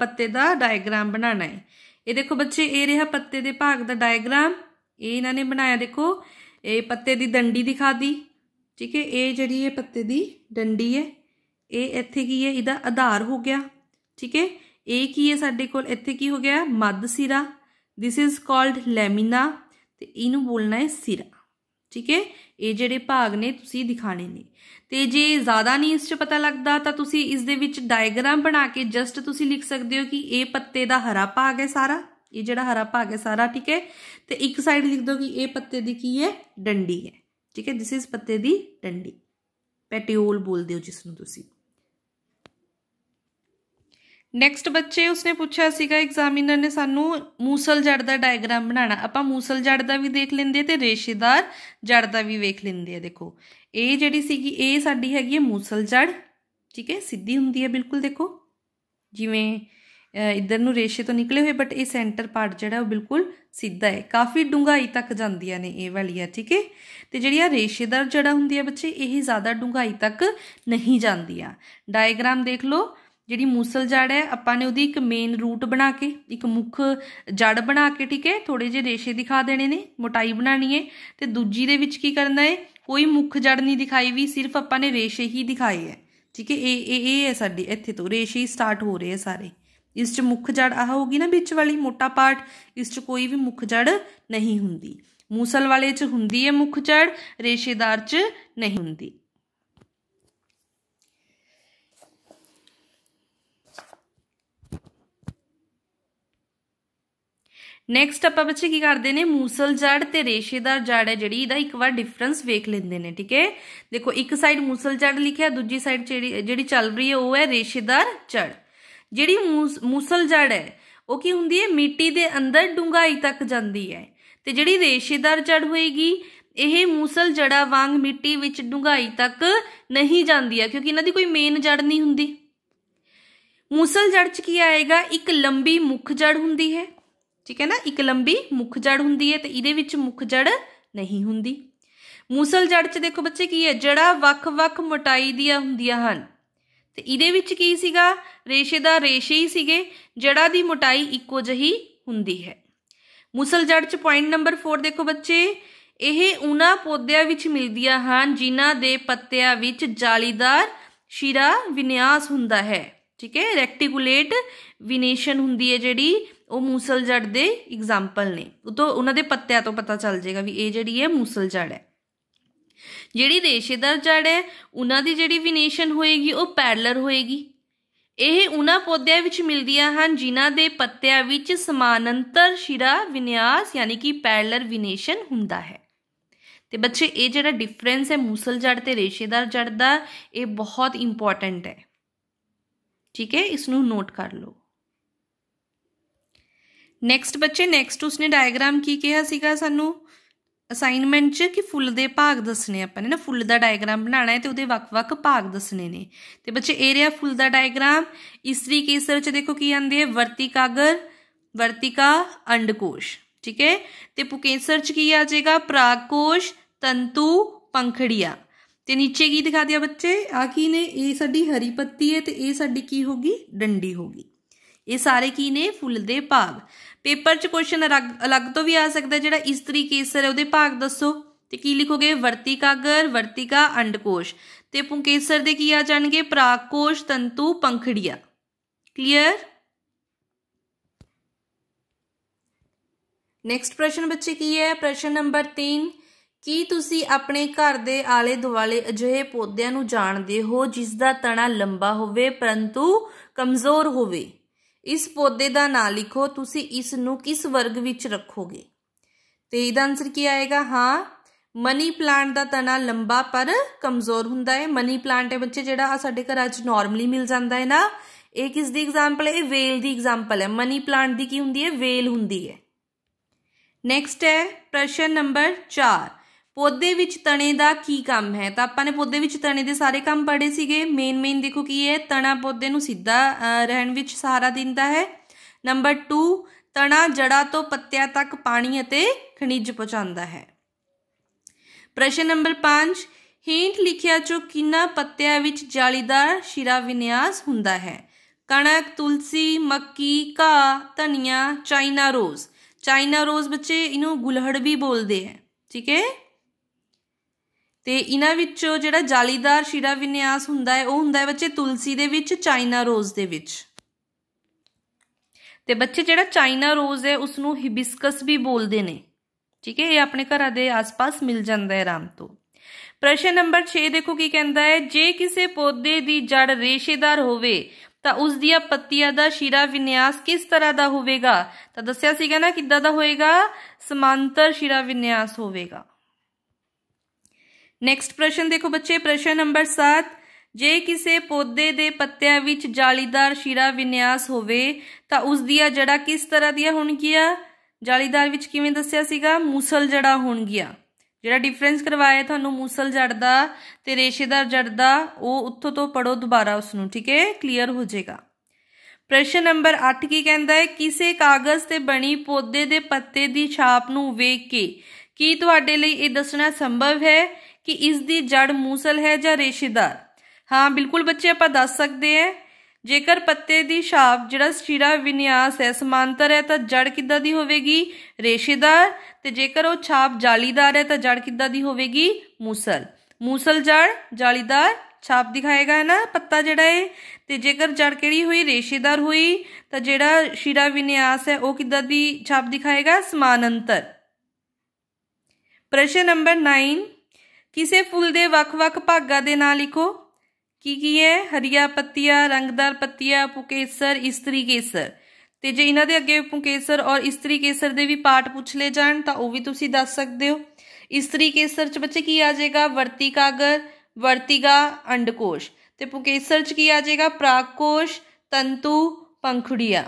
[SPEAKER 1] ਪੱਤੇ ਦਾ ਡਾਇਗ੍ਰਾਮ ਬਣਾਉਣਾ ਹੈ ਇਹ ਦੇਖੋ ਬੱਚੇ ਇਹ ਰਿਹਾ ਪੱਤੇ ਦੇ ਭਾਗ ਦਾ ਡਾਇਗ੍ਰਾਮ ਇਹ ਇਹਨਾਂ ਨੇ ਬਣਾਇਆ ਦੇਖੋ ਇਹ ਪੱਤੇ ਦੀ ਡੰਡੀ ਦਿਖਾ ਦੀ ਠੀਕ ਹੈ ਇਹ ਜਿਹੜੀ ਇਹ ਪੱਤੇ ਦੀ ਡੰਡੀ ਹੈ ਇਹ ਇੱਥੇ ਕੀ ਹੈ ਇਹਦਾ ਆਧਾਰ ਹੋ ਗਿਆ ਠੀਕ ਹੈ ਇਹ ਕੀ ਹੈ ਸਾਡੇ ਕੋਲ ਇੱਥੇ ਕੀ ਹੋ ਗਿਆ ਮੱਧ ਸਿਰਾ ਥਿਸ ਇਜ਼ ਕਾਲਡ ਲੈਮੀਨਾ ਤੇ ਇਹਨੂੰ ਬੋਲਣਾ ਹੈ ਸਿਰਾ ਠੀਕ ਹੈ ਇਹ ਜਿਹੜੇ ਭਾਗ ਨੇ ਤੁਸੀਂ ਦਿਖਾਣੇ ਨੇ ਤੇ ਜੇ ਜ਼ਿਆਦਾ ਨਹੀਂ ਇਸ 'ਚ ਪਤਾ ਲੱਗਦਾ ਤਾਂ ਤੁਸੀਂ ਇਸ ਦੇ ਵਿੱਚ ਡਾਇਗ੍ਰਾਮ ਬਣਾ ਕੇ ਜਸਟ ਤੁਸੀਂ ਲਿਖ ਸਕਦੇ ਹੋ ਕਿ ਇਹ ਪੱਤੇ ਦਾ ਹਰਾ ਭਾਗ ਹੈ ਸਾਰਾ ਇਹ ਜਿਹੜਾ ਹਰਾ ਭਾਗ ਹੈ ਸਾਰਾ ਠੀਕ ਹੈ ਤੇ ਇੱਕ ਸਾਈਡ ਲਿਖ ਦਿਓ ਕਿ ਇਹ ਪੱਤੇ ਦੀ ਕੀ ਹੈ ਡੰਡੀ ਹੈ ਠੀਕ ਹੈ ਥਿਸ ਇਜ਼ ਪੱਤੇ ਦੀ ਡੰਡੀ ਪੈਟਿਓਲ ਬੋਲਦੇ ਹੋ ਜਿਸ ਨੂੰ ਤੁਸੀਂ ਨੈਕਸਟ ਬੱਚੇ ਉਸਨੇ ਪੁੱਛਿਆ ਸੀਗਾ ਐਗਜ਼ਾਮੀਨਰ ਨੇ ਸਾਨੂੰ ਮੂਸਲ ਜੜ ਦਾ ਡਾਇਗ੍ਰਾਮ ਬਣਾਣਾ ਆਪਾਂ ਮੂਸਲ ਜੜ ਦਾ ਵੀ ਦੇਖ ਲੈਂਦੇ ਤੇ ਰੇਸ਼ੇਦਾਰ ਜੜ ਦਾ ਵੀ ਵੇਖ ਲੈਂਦੇ ਆ ਦੇਖੋ ਇਹ ਜਿਹੜੀ ਸੀਗੀ ਇਹ ਸਾਡੀ ਹੈਗੀ ਹੈ ਮੂਸਲ ਜੜ ਠੀਕ ਹੈ ਸਿੱਧੀ ਹੁੰਦੀ ਹੈ ਬਿਲਕੁਲ ਦੇਖੋ ਜਿਵੇਂ ਇੱਧਰ ਨੂੰ ਰੇਸ਼ੇ ਤੋਂ ਨਿਕਲੇ ਹੋਏ ਬਟ ਇਹ ਸੈਂਟਰ ਪਾਰਟ ਜਿਹੜਾ ਉਹ ਬਿਲਕੁਲ ਸਿੱਧਾ ਹੈ ਕਾਫੀ ਡੂੰਘਾਈ ਤੱਕ ਜਾਂਦੀਆਂ ਨੇ ਇਹ ਵਾਲੀਆਂ ਠੀਕ ਹੈ ਤੇ ਜਿਹੜੀਆਂ ਰੇਸ਼ੇਦਾਰ ਜੜਾ ਹੁੰਦੀ ਹੈ ਬੱਚੇ ਇਹ ਜ਼ਿਆਦਾ ਡੂੰਘਾਈ ਤੱਕ ਨਹੀਂ ਜਾਂਦੀਆਂ ਡਾਇਗ੍ਰਾਮ ਦੇਖ ਲਓ ਜਿਹੜੀ ਮੂਸਲ ਜੜ ਹੈ ਆਪਾਂ ਨੇ ਉਹਦੀ ਇੱਕ ਮੇਨ ਰੂਟ ਬਣਾ ਕੇ ਇੱਕ ਮੁੱਖ ਜੜ ਬਣਾ ਕੇ ਠੀਕ ਹੈ ਥੋੜੇ ਜਿਹੇ ਰੇਸ਼ੇ ਦਿਖਾ ਦੇਣੇ ਨੇ ਮੋਟਾਈ ਬਣਾਣੀ ਹੈ ਤੇ ਦੂਜੀ ਦੇ ਵਿੱਚ ਕੀ ਕਰਨਾ ਹੈ ਕੋਈ ਮੁੱਖ ਜੜ ਨਹੀਂ ਦਿਖਾਈ ਵੀ ਸਿਰਫ ਆਪਾਂ ਨੇ ਰੇਸ਼ੇ ਹੀ ਦਿਖਾਏ ਹੈ ਠੀਕ ਹੈ ਇਹ ਇਹ ਇਹ ਹੈ ਸਾਡੀ ਇੱਥੇ ਤੋਂ ਰੇਸ਼ੇ ਹੀ ਸਟਾਰਟ ਹੋ ਰਹੇ ਸਾਰੇ ਇਸ ਚ ਮੁੱਖ ਜੜ ਆਹ ਹੋਗੀ ਨਾ ਵਿੱਚ ਵਾਲੀ ਮੋਟਾ ਪਾਰਟ ਇਸ ਚ ਕੋਈ ਵੀ ਮੁੱਖ ਜੜ ਨਹੀਂ ਹੁੰਦੀ ਮੂਸਲ ਵਾਲੇ ਚ ਹੁੰਦੀ ਹੈ ਮੁੱਖ ਜੜ ਰੇਸ਼ੇਦਾਰ ਚ ਨਹੀਂ ਹੁੰਦੀ ਨੈਕਸਟ ਆਪਾਂ ਬੱਚੇ ਕੀ ਕਰਦੇ ਨੇ ਮੂਸਲ ਜੜ ਤੇ ਰੇਸ਼ੇਦਾਰ ਜੜ ਹੈ ਜਿਹੜੀ ਇਹਦਾ ਇੱਕ ਵਾਰ ਡਿਫਰੈਂਸ ਵੇਖ ਲੈਂਦੇ ਨੇ ਠੀਕ ਹੈ ਦੇਖੋ ਇੱਕ ਸਾਈਡ ਮੂਸਲ ਜੜ ਲਿਖਿਆ ਦੂਜੀ ਸਾਈਡ ਜਿਹੜੀ ਜਿਹੜੀ ਚੱਲ ਰਹੀ ਹੈ ਉਹ ਹੈ ਰੇਸ਼ੇਦਾਰ ਜੜ ਜਿਹੜੀ ਮੂਸਲ ਜੜ ਹੈ ਉਹ ਕੀ ਹੁੰਦੀ ਹੈ ਮਿੱਟੀ ਦੇ ਅੰਦਰ ਡੂੰਘਾਈ ਤੱਕ ਜਾਂਦੀ ਹੈ ਤੇ ਜਿਹੜੀ ਰੇਸ਼ੇਦਾਰ ਜੜ ਹੋਏਗੀ ਇਹ ਮੂਸਲ ਜੜਾ ਵਾਂਗ ਮਿੱਟੀ ਵਿੱਚ ਡੂੰਘਾਈ ਤੱਕ ਨਹੀਂ ਜਾਂਦੀ ਹੈ ਕਿਉਂਕਿ ਇਹਨਾਂ ਦੀ ਕੋਈ ਮੇਨ ਜੜ ਨਹੀਂ ਹੁੰਦੀ ਮੂਸਲ ਜੜ ਚ ਕੀ ਆਏਗਾ ਇੱਕ ਲੰਬੀ ਮੁੱਖ ਜੜ ਹੁੰਦੀ ਹੈ ਠੀਕ ਹੈ ਨਾ ਇੱਕ ਲੰਬੀ ਮੁੱਖ ਜੜ ਹੁੰਦੀ ਹੈ ਤੇ ਇਹਦੇ ਵਿੱਚ ਮੁੱਖ ਜੜ ਨਹੀਂ ਹੁੰਦੀ ਮੂਸਲ ਜੜ 'ਚ ਦੇਖੋ ਬੱਚੇ ਕੀ ਹੈ ਜੜਾ ਵੱਖ-ਵੱਖ ਮੋਟਾਈ ਦੀਆਂ ਹੁੰਦੀਆਂ ਹਨ ਤੇ ਇਹਦੇ ਵਿੱਚ ਕੀ ਸੀਗਾ ਰੇਸ਼ੇ ਦਾ ਰੇਸ਼ੇ ਹੀ ਸੀਗੇ ਜੜਾ ਦੀ ਮੋਟਾਈ ਇੱਕੋ ਜਹੀ ਹੁੰਦੀ ਹੈ ਮੂਸਲ ਜੜ 'ਚ ਪੁਆਇੰਟ ਨੰਬਰ 4 ਦੇਖੋ ਬੱਚੇ ਇਹ ਉਹਨਾਂ ਪੌਦਿਆਂ ਵਿੱਚ ਮਿਲਦੀਆਂ ਹਨ ਜਿਨ੍ਹਾਂ ਦੇ ਪੱਤਿਆਂ ਵਿੱਚ ਜਾਲੀਦਾਰ ਸ਼ਿਰਾ ਵਿਨਿਆਸ ਹੁੰਦਾ ਹੈ ਠੀਕ ਹੈ ਰੈਕਟੀਕੂਲੇਟ ਵਿਨੇਸ਼ਨ ਹੁੰਦੀ ਹੈ ਜਿਹੜੀ ਉਹ ਮੂਸਲ ਜੜ ਦੇ ਐਗਜ਼ਾਮਪਲ ਨੇ ਉਹ ਤੋਂ ਉਹਨਾਂ ਦੇ ਪੱਤਿਆਂ ਤੋਂ ਪਤਾ ਚੱਲ ਜਾਏਗਾ ਵੀ ਇਹ ਜਿਹੜੀ ਹੈ ਮੂਸਲ ਜੜ ਹੈ ਜਿਹੜੀ ਰੇਸ਼ੇਦਾਰ ਜੜ ਹੈ ਉਹਨਾਂ ਦੀ ਜਿਹੜੀ ਵਿਨੇਸ਼ਨ ਹੋਏਗੀ ਉਹ ਪੈਰਲਰ ਹੋਏਗੀ ਇਹ ਉਹਨਾਂ ਪੌਦਿਆਂ ਵਿੱਚ ਮਿਲਦੀਆਂ ਹਨ ਜਿਨ੍ਹਾਂ ਦੇ ਪੱਤਿਆਂ ਵਿੱਚ ਸਮਾਨੰਤਰ ਸ਼ਿਰਾ ਵਿਨਿਆਸ ਯਾਨੀ ਕਿ ਪੈਰਲਰ ਵਿਨੇਸ਼ਨ ਹੁੰਦਾ ਹੈ ਤੇ ਬੱਚੇ ਇਹ ਜਿਹੜਾ ਡਿਫਰੈਂਸ ਹੈ ਮੂਸਲ ਜੜ ਤੇ ਰੇਸ਼ੇਦਾਰ ਜੜ ਦਾ ਇਹ ਬਹੁਤ ਇੰਪੋਰਟੈਂਟ ਹੈ ਠੀਕ ਹੈ ਇਸ ਨੂੰ ਨੋਟ ਕਰ ਲਓ ਨੈਕਸਟ ਬੱਚੇ ਨੈਕਸਟ ਉਸਨੇ ਡਾਇਗ੍ਰਾਮ ਕੀ ਕਿਹਾ ਸੀਗਾ ਸਾਨੂੰ ਅਸਾਈਨਮੈਂਟ 'ਚ ਕਿ ਫੁੱਲ ਦੇ ਭਾਗ ਦੱਸਣੇ ਆਪਾਂ ਨੇ ਨਾ ਫੁੱਲ ਦਾ ਡਾਇਗ੍ਰਾਮ ਬਣਾਉਣਾ ਹੈ ਤੇ ਉਹਦੇ ਵੱਖ-ਵੱਖ ਭਾਗ ਦੱਸਣੇ ਨੇ ਤੇ ਬੱਚੇ ਏਰੀਆ ਫੁੱਲ ਦਾ ਡਾਇਗ੍ਰਾਮ ਇਸਤਰੀ ਕੇਸਰ 'ਚ ਦੇਖੋ ਕੀ ਆਂਦੇ ਹੈ ਵਰਤੀਕਾਗਰ ਵਰਤਿਕਾ ਅੰਡਕੋਸ਼ ਠੀਕ ਹੈ ਤੇ ਪੁਕੇਸਰ 'ਚ ਕੀ ਆ ਜਾਏਗਾ ਪਰਾਗਕੋਸ਼ ਤੰਤੂ ਪੰਖੜੀਆਂ ਤੇ ਨੀਚੇ ਕੀ ਦਿਖਾ ਦਿਆ ਬੱਚੇ ਆ ਕੀ ਨੇ ਇਹ ਸਾਡੀ ਹਰੀ ਪੱਤੀ ਹੈ ਤੇ ਇਹ ਸਾਡੀ ਕੀ ਹੋਗੀ ਡੰਡੀ ਹੋਗੀ ਇਹ ਸਾਰੇ ਕੀ ਨੇ ਫੁੱਲ ਦੇ ਭਾਗ ਪੇਪਰ 'ਚ ਕੁਐਸਚਨ ਅਲੱਗ ਤੋਂ ਵੀ ਆ ਸਕਦਾ ਜਿਹੜਾ ਇਸਤਰੀ ਕੇਸਰ ਹੈ ਉਹਦੇ ਭਾਗ ਦੱਸੋ ਤੇ ਕੀ ਲਿਖੋਗੇ ਵਰਤੀਕਾਗਰ ਵਰਤਿਕਾ ਅੰਡਕੋਸ਼ ਤੇ ਪੁੰਕੇਸਰ ਦੇ ਕੀ ਆ ਜਾਣਗੇ ਪ੍ਰਾਕੋਸ਼ ਤੰਤੂ ਪੰਖੜੀਆ ਕਲੀਅਰ ਨੈਕਸਟ ਪ੍ਰਸ਼ਨ ਬੱਚੇ ਕੀ ਹੈ ਪ੍ਰਸ਼ਨ ਨੰਬਰ 3 ਕੀ ਤੁਸੀਂ ਆਪਣੇ ਘਰ ਦੇ ਆਲੇ ਦੁਆਲੇ ਅਜਿਹੇ ਪੌਦਿਆਂ ਨੂੰ ਜਾਣਦੇ ਹੋ ਜਿਸ ਦਾ ਤਣਾ ਲੰਬਾ ਹੋਵੇ ਪਰੰਤੂ ਕਮਜ਼ੋਰ ਹੋਵੇ ਇਸ ਪੌਦੇ ਦਾ ਨਾਂ ਲਿਖੋ ਤੁਸੀਂ ਇਸ ਨੂੰ ਕਿਸ ਵਰਗ ਵਿੱਚ ਰੱਖੋਗੇ ਤੇ ਇਹਦਾ ਆਨਸਰ ਕੀ ਆਏਗਾ ਹਾਂ ਮਨੀ ਪਲਾਂਟ ਦਾ ਤਣਾ ਲੰਬਾ ਪਰ ਕਮਜ਼ੋਰ ਹੁੰਦਾ ਹੈ ਮਨੀ ਪਲਾਂਟ ਹੈ ਬੱਚੇ ਜਿਹੜਾ ਸਾਡੇ ਘਰਾਂ 'ਚ ਨਾਰਮਲੀ ਮਿਲ ਜਾਂਦਾ ਹੈ ਨਾ ਇਹ ਕਿਸ ਦੀ ਐਗਜ਼ਾਮਪਲ ਹੈ ਵੇਲ ਦੀ ਐਗਜ਼ਾਮਪਲ ਹੈ ਮਨੀ ਪਲਾਂਟ ਦੀ ਕੀ ਹੁੰਦੀ ਹੈ ਵੇਲ ਹੁੰਦੀ ਹੈ ਨੈਕਸਟ ਹੈ ਪ੍ਰਸ਼ਨ ਨੰਬਰ 4 ਪੌਦੇ ਵਿੱਚ ਤਣੇ ਦਾ ਕੀ ਕੰਮ ਹੈ ਤਾਂ ਆਪਾਂ ਨੇ ਪੌਦੇ ਵਿੱਚ ਤਣੇ ਦੇ ਸਾਰੇ ਕੰਮ ਪੜ੍ਹੇ ਸੀਗੇ ਮੇਨ ਮੇਨ ਦੇਖੋ ਕੀ ਹੈ ਤਣਾ ਪੌਦੇ ਨੂੰ ਸਿੱਧਾ ਰਹਿਣ ਵਿੱਚ ਸਹਾਰਾ ਦਿੰਦਾ ਹੈ ਨੰਬਰ 2 ਤਣਾ ਜੜਾ ਤੋਂ ਪੱਤਿਆਂ ਤੱਕ ਪਾਣੀ ਅਤੇ ਖਣਿਜ ਪਹੁੰਚਾਉਂਦਾ ਹੈ ਪ੍ਰਸ਼ਨ ਨੰਬਰ 5 ਹੇਠ ਲਿਖਿਆ ਚੋ ਕਿੰਨਾ ਪੱਤਿਆਂ ਵਿੱਚ ਜਾਲੀਦਾਰ ਸ਼ਿਰਾ ਵਿਨਿਆਸ ਹੁੰਦਾ ਹੈ ਕਣਕ ਤੁਲਸੀ ਮੱਕੀ ਕਾ ਧਨੀਆ ਚਾਈਨਾ ਰੋਜ਼ ਚਾਈਨਾ ਰੋਜ਼ ਬੱਚੇ ਇਹਨੂੰ ਗੁਲਹੜ ਵੀ ਬੋਲਦੇ ਹੈ ਠੀਕ ਹੈ ਤੇ ਇਹਨਾਂ ਵਿੱਚੋਂ ਜਿਹੜਾ ਜਾਲੀਦਾਰ ਸ਼ੀਰਾ ਵਿਨਿਆਸ ਹੁੰਦਾ ਹੈ ਉਹ ਹੁੰਦਾ ਹੈ ਬੱਚੇ ਤੁਲਸੀ ਦੇ ਵਿੱਚ ਚਾਈਨਾ ਰੋਜ਼ ਦੇ ਵਿੱਚ ਤੇ ਬੱਚੇ ਜਿਹੜਾ ਚਾਈਨਾ ਰੋਜ਼ ਹੈ ਉਸ ਨੂੰ ਹਿਬਿਸਕਸ ਵੀ ਬੋਲਦੇ ਨੇ ਠੀਕ ਹੈ ਇਹ ਆਪਣੇ ਘਰਾਂ ਦੇ ਆਸ-ਪਾਸ ਮਿਲ ਜਾਂਦਾ ਹੈ ਆਰਾਮ ਤੋਂ ਪ੍ਰਸ਼ਨ ਨੰਬਰ 6 ਦੇਖੋ ਕੀ ਕਹਿੰਦਾ ਹੈ ਜੇ ਕਿਸੇ ਪੌਦੇ ਦੀ ਜੜ ਰੇਸ਼ੇਦਾਰ ਹੋਵੇ ਤਾਂ ਉਸ ਦੀਆਂ ਪੱਤੀਆਂ ਦਾ ਸ਼ੀਰਾ ਵਿਨਿਆਸ ਕਿਸ ਤਰ੍ਹਾਂ ਦਾ ਹੋਵੇਗਾ ਤਾਂ ਦੱਸਿਆ ਸੀਗਾ ਨਾ ਕਿੱਦਾਂ ਦਾ ਹੋਵੇਗਾ ਸਮਾਂਤਰ ਸ਼ੀਰਾ ਵਿਨਿਆਸ ਹੋਵੇਗਾ ਨੈਕਸਟ ਪ੍ਰਸ਼ਨ ਦੇਖੋ ਬੱਚੇ ਪ੍ਰਸ਼ਨ ਨੰਬਰ 7 ਜੇ ਕਿਸੇ ਪੌਦੇ ਦੇ ਪੱਤਿਆਂ ਵਿੱਚ ਜਾਲੀਦਾਰ ਸ਼ੀਰਾ ਵਿਨਿਆਸ ਹੋਵੇ ਤਾਂ ਉਸ ਦੀਆਂ ਜੜਾ ਕਿਸ ਤਰ੍ਹਾਂ ਹੋਣ ਗਿਆ ਜਾਲੀਦਾਰ ਵਿੱਚ ਕਿਵੇਂ ਦੱਸਿਆ ਸੀਗਾ ਮੂਸਲ ਜੜਾ ਹੋਣ ਗਿਆ ਜਿਹੜਾ ਡਿਫਰੈਂਸ ਕਰਵਾਇਆ ਤੁਹਾਨੂੰ ਮੂਸਲ ਜੜ ਦਾ ਤੇ ਰੇਸ਼ੇਦਾਰ ਜੜ ਦਾ ਉਹ ਉੱਥੋਂ ਤੋਂ ਪੜੋ ਦੁਬਾਰਾ ਉਸ ਨੂੰ ਠੀਕ ਹੈ ਕਲੀਅਰ ਹੋ ਜਾਏਗਾ ਪ੍ਰਸ਼ਨ ਨੰਬਰ 8 ਕੀ ਕਹਿੰਦਾ ਹੈ ਕਿਸੇ ਕਾਗਜ਼ ਤੇ ਬਣੀ ਪੌਦੇ ਦੇ ਪੱਤੇ ਦੀ ਛਾਪ ਨੂੰ ਵੇਖ ਕੇ ਕੀ ਤੁਹਾਡੇ ਲਈ ਇਹ ਦੱਸਣਾ ਸੰਭਵ ਹੈ ਕਿ ਇਸ ਦੀ ਜੜ ਮੂਸਲ ਹੈ ਜਾਂ ਰੇਸ਼ੇਦਾਰ ਹਾਂ ਬਿਲਕੁਲ ਬੱਚੇ ਆਪਾਂ ਦੱਸ ਸਕਦੇ ਆ ਜੇਕਰ ਪੱਤੇ ਦੀ ਛਾਪ ਜਿਹੜਾ ਸ਼ੀਰਾ ਵਿਨਿਆਸ ਹੈ ਸਮਾਂਤਰ ਹੈ ਤਾਂ ਜੜ ਕਿੱਦਾਂ ਦੀ ਹੋਵੇਗੀ ਰੇਸ਼ੇਦਾਰ ਤੇ ਜੇਕਰ ਉਹ ਛਾਪ ਜਾਲੀਦਾਰ ਹੈ ਤਾਂ ਜੜ ਕਿੱਦਾਂ ਦੀ ਹੋਵੇਗੀ ਮੂਸਲ ਮੂਸਲ ਜੜ ਜਾਲੀਦਾਰ ਛਾਪ ਦਿਖਾਏਗਾ ਹੈ ਨਾ ਪੱਤਾ ਜਿਹੜਾ ਹੈ ਤੇ ਜੇਕਰ ਜੜ ਕਿਹੜੀ ਹੋਈ ਰੇਸ਼ੇਦਾਰ ਹੋਈ ਤਾਂ ਜਿਹੜਾ ਸ਼ੀਰਾ ਵਿਨਿਆਸ ਹੈ ਉਹ ਕਿੱਦਾਂ ਦੀ ਛਾਪ ਦਿਖਾਏਗਾ ਸਮਾਂਤਰ ਪ੍ਰਸ਼ਨ ਨੰਬਰ 9 ਕਿਸੇ ਫੁੱਲ ਦੇ ਵੱਖ-ਵੱਖ ਭਾਗਾਂ ਦੇ ਨਾਂ ਲਿਖੋ ਕੀ ਕੀ ਹੈ ਹਰੀਆ ਪੱਤੀਆ ਰੰਗਦਾਰ ਪੱਤੀਆ ਪੁਕੇਸਰ ਇਸਤਰੀ ਕੇਸਰ ਤੇ ਜੇ ਇਹਨਾਂ ਦੇ ਅੱਗੇ ਪੁਕੇਸਰ ਔਰ ਇਸਤਰੀ ਕੇਸਰ ਦੇ ਵੀ ਪਾਠ ਪੁੱਛ ਲੈ ਜਾਣ ਤਾਂ ਉਹ ਵੀ ਤੁਸੀਂ ਦੱਸ ਸਕਦੇ ਹੋ ਇਸਤਰੀ ਕੇਸਰ ਚ ਬੱਚੇ ਕੀ ਆ ਜਾਏਗਾ ਕਾਗਰ ਵਰਤੀਗਾ ਅੰਡਕੋਸ਼ ਤੇ ਪੁਕੇਸਰ ਚ ਕੀ ਆ ਜਾਏਗਾ ਪ੍ਰਾਕੋਸ਼ ਤੰਤੂ ਪੰਖੁੜੀਆ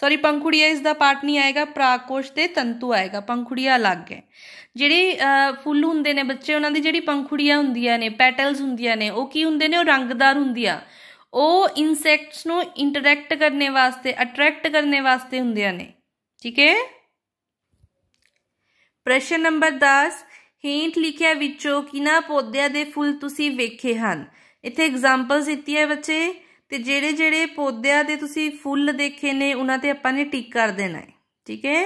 [SPEAKER 1] ਸੌਰੀ ਪੰਖੁੜੀਆ ਇਸ ਦਾ ਪਾਠ ਨਹੀਂ ਆਏਗਾ ਪ੍ਰਾਕੋਸ਼ ਤੇ ਤੰਤੂ ਆਏਗਾ ਪੰਖੁੜੀਆ ਲੱਗ है ਜਿਹੜੇ ਫੁੱਲ ਹੁੰਦੇ ਨੇ ਬੱਚੇ ਉਹਨਾਂ ਦੀ ਜਿਹੜੀ ਪੰਖੁੜੀਆਂ ਹੁੰਦੀਆਂ ਨੇ ਪੈਟਲਸ ਹੁੰਦੀਆਂ ਨੇ ਉਹ ਕੀ ਹੁੰਦੇ ਨੇ ਉਹ ਰੰਗਦਾਰ ਹੁੰਦੀਆਂ ਉਹ ਇਨਸੈਕਟਸ ਨੂੰ ਇੰਟਰੈਕਟ ਕਰਨੇ ਵਾਸਤੇ ਅਟਰੈਕਟ ਕਰਨੇ ਵਾਸਤੇ ਹੁੰਦੀਆਂ ਨੇ ਠੀਕ ਹੈ ਪ੍ਰਸ਼ਨ ਨੰਬਰ 10 ਹੇਂਟ ਲਿਖਿਆ ਵਿੱਚੋਂ ਕਿਨਾ ਪੌਦਿਆਂ ਦੇ ਫੁੱਲ ਤੁਸੀਂ ਵੇਖੇ ਹਨ ਇੱਥੇ ਐਗਜ਼ਾਮਪਲਸ ਦਿੱਤੀ ਹੈ ਬੱਚੇ ਤੇ ਜਿਹੜੇ ਜਿਹੜੇ ਪੌਦਿਆਂ ਦੇ ਤੁਸੀਂ ਫੁੱਲ ਦੇਖੇ ਨੇ ਉਹਨਾਂ ਤੇ ਆਪਾਂ ਨੇ ਟਿਕ ਕਰ ਦੇਣਾ ਹੈ ਠੀਕ ਹੈ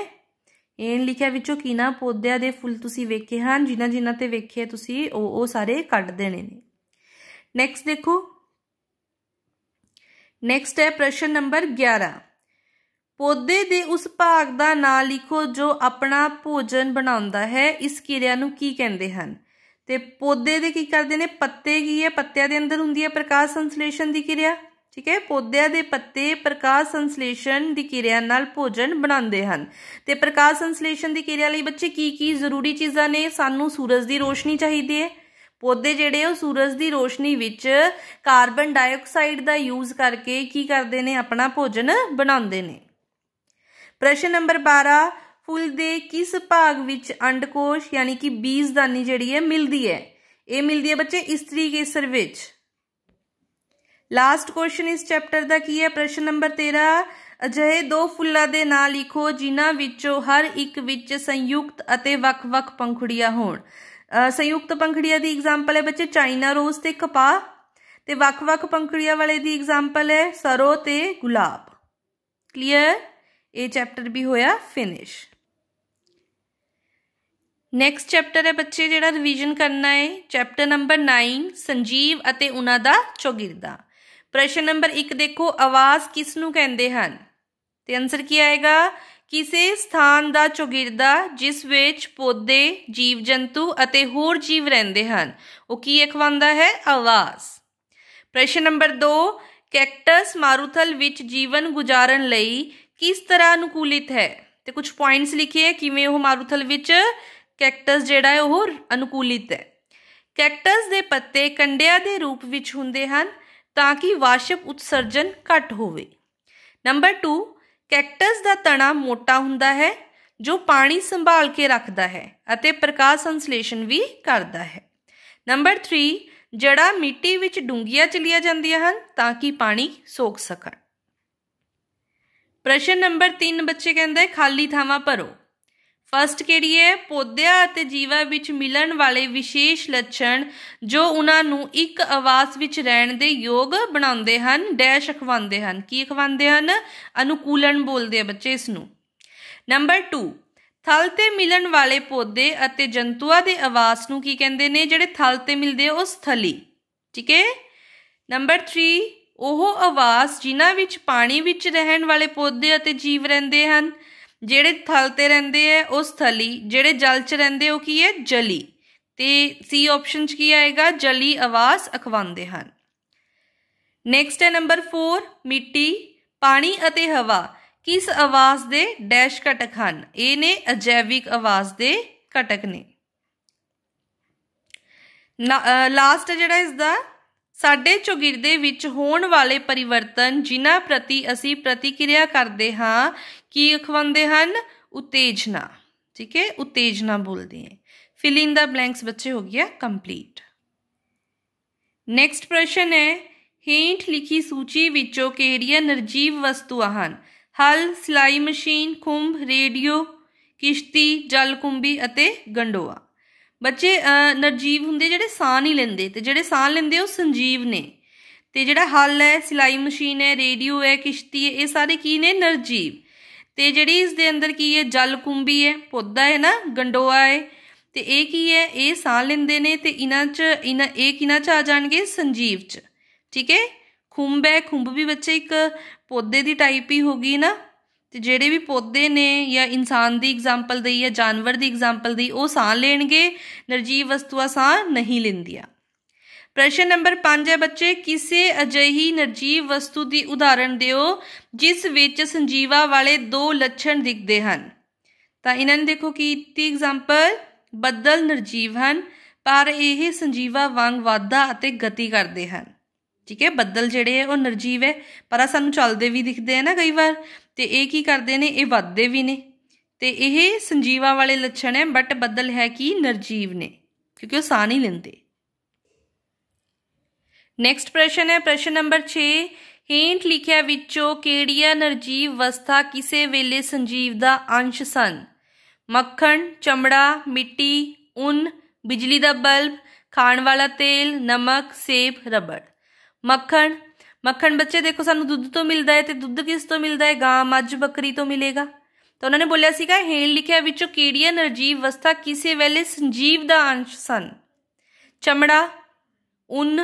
[SPEAKER 1] ਇਹਨ ਲਿਖਿਆ ਵਿੱਚੋਂ ਕਿਨਾ ਪੌਦਿਆਂ ਦੇ ਫੁੱਲ ਤੁਸੀਂ ਵੇਖੇ ਹਨ ਜਿਨ੍ਹਾਂ ਜਿਨ੍ਹਾਂ ਤੇ ਵੇਖੇ ਤੁਸੀਂ ਉਹ ਉਹ ਸਾਰੇ ਕੱਢ ਦੇਣੇ ਨੇ ਨੈਕਸਟ ਦੇਖੋ ਨੈਕਸਟ ਹੈ ਪ੍ਰਸ਼ਨ ਨੰਬਰ 11 ਪੌਦੇ ਦੇ ਉਸ ਭਾਗ ਦਾ ਨਾਮ ਲਿਖੋ ਜੋ ਆਪਣਾ ਭੋਜਨ ਬਣਾਉਂਦਾ ਹੈ ਇਸ ਕਿਰਿਆ ਨੂੰ ਕੀ ਕਹਿੰਦੇ ਹਨ ਤੇ ਪੌਦੇ ਦੇ ਕੀ ਕਰਦੇ ਨੇ ਪੱਤੇ ਕੀ ਹੈ ਪੱਤਿਆਂ ਦੇ ਅੰਦਰ ਹੁੰਦੀ ਹੈ ਪ੍ਰਕਾਸ਼ ਸੰਸਲੇਸ਼ਣ ਦੀ ਕਿਰਿਆ ਠੀਕ ਹੈ ਪੌਦਿਆਂ ਦੇ ਪੱਤੇ ਪ੍ਰਕਾਸ਼ ਸੰਸਲੇਸ਼ਣ ਦੀ ਕਿਰਿਆ ਨਾਲ ਭੋਜਨ ਬਣਾਉਂਦੇ ਹਨ ਤੇ ਪ੍ਰਕਾਸ਼ ਸੰਸਲੇਸ਼ਣ ਦੀ ਕਿਰਿਆ ਲਈ ਬੱਚੇ ਕੀ ਕੀ ਜ਼ਰੂਰੀ ਚੀਜ਼ਾਂ ਨੇ ਸਾਨੂੰ ਸੂਰਜ ਦੀ ਰੋਸ਼ਨੀ ਚਾਹੀਦੀ ਹੈ ਪੌਦੇ ਜਿਹੜੇ ਉਹ ਸੂਰਜ ਦੀ ਰੋਸ਼ਨੀ ਵਿੱਚ ਕਾਰਬਨ ਡਾਈਆਕਸਾਈਡ ਦਾ ਯੂਜ਼ ਕਰਕੇ ਕੀ ਕਰਦੇ ਨੇ ਆਪਣਾ ਭੋਜਨ ਬਣਾਉਂਦੇ ਨੇ ਪ੍ਰਸ਼ਨ ਨੰਬਰ 12 ਫੁੱਲ ਦੇ ਕਿਸ ਭਾਗ ਵਿੱਚ ਅੰਡਕੋਸ਼ ਯਾਨੀ ਕਿ ਬੀਜਦਾਨੀ ਜਿਹੜੀ ਹੈ ਮਿਲਦੀ ਹੈ ਇਹ ਮਿਲਦੀ ਹੈ ਬੱਚੇ ਇਸਤਰੀ ਕੇਸਰ ਵਿੱਚ ਲਾਸਟ ਕੁਐਸਚਨ ਇਸ ਚੈਪਟਰ ਦਾ ਕੀ ਹੈ ਪ੍ਰਸ਼ਨ ਨੰਬਰ 13 ਅਜਿਹੇ ਦੋ ਫੁੱਲਾਂ ਦੇ ਨਾਂ ਲਿਖੋ ਜਿਨ੍ਹਾਂ ਵਿੱਚੋਂ ਹਰ ਇੱਕ ਵਿੱਚ ਸੰਯੁਕਤ ਅਤੇ ਵੱਖ-ਵੱਖ ਪੰਖੜੀਆਂ ਹੋਣ ਸੰਯੁਕਤ ਪੰਖੜੀਆਂ ਦੀ ਐਗਜ਼ਾਮਪਲ ਹੈ ਬੱਚੇ ਚਾਈਨਾ ਰੋਜ਼ ਤੇ ਕਪਾਹ ਤੇ ਵੱਖ-ਵੱਖ ਪੰਖੜੀਆਂ ਵਾਲੇ ਦੀ ਐਗਜ਼ਾਮਪਲ ਹੈ ਸਰੋ ਤੇ ਗੁਲਾਬ ਕਲੀਅਰ ਇਹ ਚੈਪਟਰ ਵੀ ਹੋਇਆ ਫਿਨਿਸ਼ ਨੈਕਸਟ ਚੈਪਟਰ ਹੈ ਬੱਚੇ ਜਿਹੜਾ ਰਿਵੀਜ਼ਨ ਕਰਨਾ ਹੈ ਚੈਪਟਰ ਨੰਬਰ 9 ਸੰਜੀਵ ਅਤੇ ਉਹਨਾਂ ਦਾ ਚੋਗਿਰਦਾ ਪ੍ਰਸ਼ਨ ਨੰਬਰ 1 ਦੇਖੋ ਆਵਾਜ਼ ਕਿਸ ਨੂੰ ਕਹਿੰਦੇ ਹਨ ਤੇ ਆਨਸਰ ਕੀ ਆਏਗਾ ਕਿਸੇ ਸਥਾਨ ਦਾ ਚੁਗਿਰਦਾ ਜਿਸ ਵਿੱਚ ਪੌਦੇ ਜੀਵ ਜੰਤੂ ਅਤੇ ਹੋਰ ਜੀਵ ਰਹਿੰਦੇ ਹਨ ਉਹ ਕੀ ਅਖਵਾਉਂਦਾ ਹੈ ਆਵਾਜ਼ ਪ੍ਰਸ਼ਨ ਨੰਬਰ 2 ਕੈਕਟਸ ਮਾਰੂਥਲ ਵਿੱਚ ਜੀਵਨ ਗੁਜ਼ਾਰਨ ਲਈ ਕਿਸ ਤਰ੍ਹਾਂ ਅਨੁਕੂਲਿਤ ਹੈ ਤੇ ਕੁਝ ਪੁਆਇੰਟਸ ਲਿਖੇ ਕਿਵੇਂ ਉਹ ਮਾਰੂਥਲ ਵਿੱਚ ਕੈਕਟਸ ਜਿਹੜਾ ਹੈ ਉਹ ਅਨੁਕੂਲਿਤ ਹੈ ਕੈਕਟਸ ਦੇ ਪੱਤੇ ਕੰਡਿਆਂ ਦੇ ਰੂਪ ਵਿੱਚ ਹੁੰਦੇ ਹਨ ਤਾਂ ਕਿ ਵਾਸ਼ਪ ਉਤਸਰਜਨ ਘੱਟ ਹੋਵੇ ਨੰਬਰ 2 ਕੈਕਟਸ ਦਾ ਤਣਾ ਮੋਟਾ ਹੁੰਦਾ ਹੈ ਜੋ ਪਾਣੀ ਸੰਭਾਲ ਕੇ ਰੱਖਦਾ ਹੈ ਅਤੇ ਪ੍ਰਕਾਸ਼ ਸੰਸਲੇਸ਼ਣ ਵੀ ਕਰਦਾ ਹੈ ਨੰਬਰ 3 ਜੜਾ ਮਿੱਟੀ ਵਿੱਚ ਡੂੰਘੀਆਂ ਚਲੀਆਂ ਜਾਂਦੀਆਂ ਹਨ ਤਾਂ ਕਿ ਪਾਣੀ ਸੋਖ ਸਕਣ ਪ੍ਰਸ਼ਨ ਨੰਬਰ 3 ਬੱਚੇ ਕਹਿੰਦਾ ਹੈ ਖਾਲੀ ਥਾਵਾਂ ਭਰੋ ਫਸਟ ਕਿਹੜੀ ਹੈ ਪੌਦਿਆਂ ਅਤੇ ਜੀਵਾਂ ਵਿੱਚ ਮਿਲਣ ਵਾਲੇ ਵਿਸ਼ੇਸ਼ ਲੱਛਣ ਜੋ ਉਹਨਾਂ ਨੂੰ ਇੱਕ ਆਵਾਸ ਵਿੱਚ ਰਹਿਣ ਦੇ ਯੋਗ ਬਣਾਉਂਦੇ ਹਨ ਡੈਸ਼ ਖਵਾਉਂਦੇ ਹਨ ਕੀ ਖਵਾਉਂਦੇ ਹਨ ਅਨੁਕੂਲਣ ਬੋਲਦੇ ਆ ਬੱਚੇ ਇਸ ਨੂੰ ਨੰਬਰ 2 ਥਲ ਤੇ ਮਿਲਣ ਵਾਲੇ ਪੌਦੇ ਅਤੇ ਜੰਤੂਆਂ ਦੇ ਆਵਾਸ ਨੂੰ ਕੀ ਕਹਿੰਦੇ ਨੇ ਜਿਹੜੇ ਥਲ ਤੇ ਮਿਲਦੇ ਉਹ ਸਥਲੀ ਠੀਕ ਹੈ ਨੰਬਰ 3 ਉਹ ਆਵਾਸ ਜਿਨ੍ਹਾਂ ਵਿੱਚ ਪਾਣੀ ਵਿੱਚ ਰਹਿਣ ਵਾਲੇ ਪੌਦੇ ਅਤੇ ਜੀਵ ਰਹਿੰਦੇ ਹਨ ਜਿਹੜੇ ਥਲ ਤੇ ਰਹਿੰਦੇ ਆ ਉਹ ਸਥਲੀ ਜਿਹੜੇ ਜਲ 'ਚ ਰਹਿੰਦੇ ਉਹ ਕੀ ਹੈ ਜਲੀ ਤੇ ਸੀ ਆਪਸ਼ਨ 'ਚ ਕੀ ਆਏਗਾ ਜਲੀ ਆਵਾਸ ਅਖਵਾਉਂਦੇ ਹਨ ਨੈਕਸਟ ਹੈ ਨੰਬਰ 4 ਮਿੱਟੀ ਪਾਣੀ ਅਤੇ ਹਵਾ ਕਿਸ ਆਵਾਜ਼ ਦੇ ਡੈਸ਼ ਘਟਕ ਹਨ ਇਹ ਨੇ ਅਜੈਵਿਕ ਆਵਾਜ਼ ਦੇ ਘਟਕ ਨੇ ਲਾਸਟ ਜਿਹੜਾ ਇਸ ਦਾ ਸਾਡੇ ਚੁਗਿਰਦੇ ਵਿੱਚ ਹੋਣ ਵਾਲੇ ਪਰਿਵਰਤਨ ਜਿਨ੍ਹਾਂ ਪ੍ਰਤੀ ਅਸੀਂ ਪ੍ਰਤੀਕਿਰਿਆ ਕਰਦੇ ਹਾਂ ਕੀ ਅਖਵਾਉਂਦੇ ਹਨ ਉਤੇਜਨਾ ਠੀਕ ਹੈ ਉਤੇਜਨਾ ਬੋਲਦੇ ਹੈ ਫਿਲ ਇਨ ਦਾ ਬਲੈਂਕਸ ਬੱਚੇ ਹੋ ਗਿਆ ਕੰਪਲੀਟ ਨੈਕਸਟ ਪ੍ਰਸ਼ਨ ਹੈ ਹੇਠ ਲਿਖੀ ਸੂਚੀ ਵਿੱਚੋਂ ਕਿਹੜੀਆਂ ਨਿਰਜੀਵ ਵਸਤੂਆਂ ਹਨ ਹਲ ਸਲਾਈ ਮਸ਼ੀਨ ਖੁੰਭ ਰੇਡੀਓ ਕਿਸ਼ਤੀ ਜਲਕੁੰਬੀ ਅਤੇ ਗੰਡੋਆ ਬੱਚੇ ਨਿਰਜੀਵ ਹੁੰਦੇ ਜਿਹੜੇ ਸਾਹ ਨਹੀਂ ਲੈਂਦੇ ਤੇ ਜਿਹੜੇ ਸਾਹ ਲੈਂਦੇ ਉਹ ਸੰਜੀਵ ਨੇ ਤੇ ਜਿਹੜਾ ਹਲ ਹੈ ਸਲਾਈ ਮਸ਼ੀਨ ਹੈ ਰੇਡੀਓ ਹੈ ਕਿਸ਼ਤੀ ਹੈ ਇਹ ਸਾਰੇ ਕੀ ਨੇ ਨਿਰਜੀਵ ਤੇ ਜਿਹੜੀ ਇਸ ਦੇ ਅੰਦਰ ਕੀ ਹੈ ਜਲ ਕੁੰਭੀ ਹੈ ਪੌਦਾ ਹੈ ਨਾ ਗੰਡੋਆ ਹੈ ਤੇ ਇਹ ਕੀ ਹੈ ਇਹ ਸਾਹ ਲੈਂਦੇ ਨੇ ਤੇ ਇਹਨਾਂ 'ਚ ਇਹਨਾਂ ਇਹ ਕਿਨਾਂ 'ਚ ਆ ਜਾਣਗੇ ਸੰਜੀਵ 'ਚ ਠੀਕ ਹੈ ਖੁੰਭ ਹੈ ਖੁੰਭ ਵੀ ਬੱਚੇ ਇੱਕ ਪੌਦੇ ਦੀ ਟਾਈਪ ਹੀ ਹੋਗੀ ਨਾ ਤੇ ਜਿਹੜੇ ਵੀ ਪੌਦੇ ਨੇ ਜਾਂ ਇਨਸਾਨ ਦੀ ਐਗਜ਼ਾਮਪਲ ਦਈ ਜਾਂ ਜਾਨਵਰ ਦੀ ਐਗਜ਼ਾਮਪਲ ਦੀ ਉਹ ਸਾਹ ਲੈਣਗੇ ਨਿਰਜੀਵ ਵਸਤੂਆਂ ਸਾਹ ਨਹੀਂ ਲੈਂਦੀਆਂ ਪ੍ਰਸ਼ਨ ਨੰਬਰ 5 ਹੈ ਬੱਚੇ ਕਿਸੇ ਅਜਿਹੀ ਨਿਰਜੀਵ ਵਸਤੂ ਦੀ ਉਦਾਹਰਣ ਦਿਓ ਜਿਸ ਵਿੱਚ ਸੰਜੀਵਾ ਵਾਲੇ ਦੋ ਲੱਛਣ ਦਿਖਦੇ ਹਨ ਤਾਂ ਇਹਨਾਂ ਨੂੰ ਦੇਖੋ ਕਿ ਤੀ ਐਗਜ਼ਾਮਪਲ ਬੱਦਲ ਨਿਰਜੀਵ ਹਨ ਪਰ ਇਹ ਸੰਜੀਵਾ ਵਾਂਗ ਵਾਧਾ ਅਤੇ ਗਤੀ ਕਰਦੇ ਹਨ ਠੀਕ ਹੈ ਬੱਦਲ ਜਿਹੜੇ ਉਹ ਨਿਰਜੀਵ ਹੈ ਪਰ ਆ ਸਾਨੂੰ ਚੱਲਦੇ ਵੀ ਦਿਖਦੇ ਹਨ ਨਾ ਕਈ ਵਾਰ ਤੇ ਇਹ ਕੀ ਕਰਦੇ ਨੇ ਇਹ ਵਾਧਦੇ ਵੀ ਨੇ ਤੇ ਇਹ ਸੰਜੀਵਾ ਵਾਲੇ ਲੱਛਣ ਹੈ ਬਟ ਬੱਦਲ ਹੈ ਕਿ ਨਿਰਜੀਵ ਨੇ ਕਿਉਂਕਿ ਉਹ ਸਾਹ ਨਹੀਂ ਲੈਂਦੇ ਨੈਕਸਟ ਪ੍ਰਸ਼ਨ ਹੈ ਪ੍ਰਸ਼ਨ ਨੰਬਰ 6 ਹੇਂਟ ਲਿਖਿਆ ਵਿੱਚੋਂ ਕਿਹੜੀਆਂ ਨਰਜੀਵ ਵਸਥਾ ਕਿਸੇ ਵੇਲੇ ਸੰਜੀਵ ਦਾ ਅੰਸ਼ ਸਨ ਮੱਖਣ ਚਮੜਾ ਮਿੱਟੀ ਉਨ ਬਿਜਲੀ ਦਾ ਬਲਬ ਖਾਣ ਵਾਲਾ ਤੇਲ ਨਮਕ ਸੇਬ ਰਬੜ ਮੱਖਣ ਮੱਖਣ ਬੱਚੇ ਦੇਖੋ ਸਾਨੂੰ ਦੁੱਧ ਤੋਂ ਮਿਲਦਾ ਹੈ ਤੇ ਦੁੱਧ ਕਿਸ ਤੋਂ ਮਿਲਦਾ ਹੈ ਗਾਂ ਮੱਝ ਬੱਕਰੀ ਤੋਂ ਮਿਲੇਗਾ ਤਾਂ ਉਹਨਾਂ ਨੇ ਬੋਲਿਆ ਸੀਗਾ ਹੇਣ ਲਿਖਿਆ ਵਿੱਚੋਂ ਕਿਹੜੀਆਂ ਨਰਜੀਵ ਵਸਥਾ ਕਿਸੇ ਵੇਲੇ ਸੰਜੀਵ ਦਾ ਅੰਸ਼ ਸਨ ਚਮੜਾ ਉਨ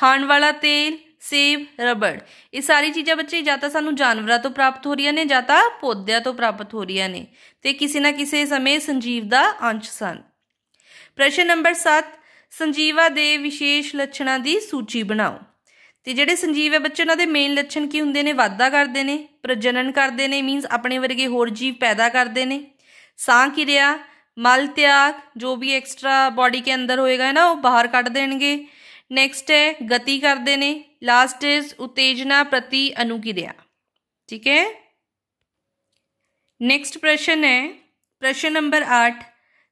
[SPEAKER 1] ਖਾਣ ਵਾਲਾ ਤੇਲ ਸੇਬ ਰਬੜ ਇਹ ਸਾਰੀ ਚੀਜ਼ਾਂ ਬੱਚੇ ਜਾਂ ਤਾਂ ਸਾਨੂੰ ਜਾਨਵਰਾਂ ਤੋਂ ਪ੍ਰਾਪਤ ਹੋ ਰਹੀਆਂ ਨੇ ਜਾਂ ਤਾਂ ਪੌਦਿਆਂ ਤੋਂ ਪ੍ਰਾਪਤ ਹੋ ਰਹੀਆਂ ਨੇ ਤੇ ਕਿਸੇ ਨਾ ਕਿਸੇ ਸਮੇਂ ਸੰਜੀਵ ਦਾ ਅੰਸ਼ ਸਨ ਪ੍ਰਸ਼ਨ ਨੰਬਰ 7 ਸੰਜੀਵਾ ਦੇ ਵਿਸ਼ੇਸ਼ ਲੱਛਣਾਂ ਦੀ ਸੂਚੀ ਬਣਾਓ ਤੇ ਜਿਹੜੇ ਸੰਜੀਵ ਹੈ ਬੱਚੇ ਉਹਨਾਂ ਦੇ ਮੇਨ ਲੱਛਣ ਕੀ ਹੁੰਦੇ ਨੇ ਵਾਧਾ ਕਰਦੇ ਨੇ ਪ੍ਰਜਨਨ ਕਰਦੇ ਨੇ ਮੀਨਸ ਆਪਣੇ ਵਰਗੇ ਹੋਰ ਜੀਵ ਪੈਦਾ ਕਰਦੇ ਨੇ ਸਾਹ ਕਿਰਿਆ ਮਲ ਤਿਆਗ ਜੋ ਵੀ ਐਕਸਟਰਾ ਬਾਡੀ ਕੇ ਅੰਦਰ ਹੋਏਗਾ ਨਾ ਉਹ ਬਾਹਰ ਕੱਢ ਦੇਣਗੇ ਨੈਕਸਟ ਹੈ ਗਤੀ ਕਰਦੇ ਨੇ ਲਾਸਟ ਇਜ਼ ਉਤੇਜਨਾ ਪ੍ਰਤੀ ਅਨੁਕਿਰਿਆ ਠੀਕ ਹੈ ਨੈਕਸਟ ਪ੍ਰਸ਼ਨ ਹੈ ਪ੍ਰਸ਼ਨ ਨੰਬਰ 8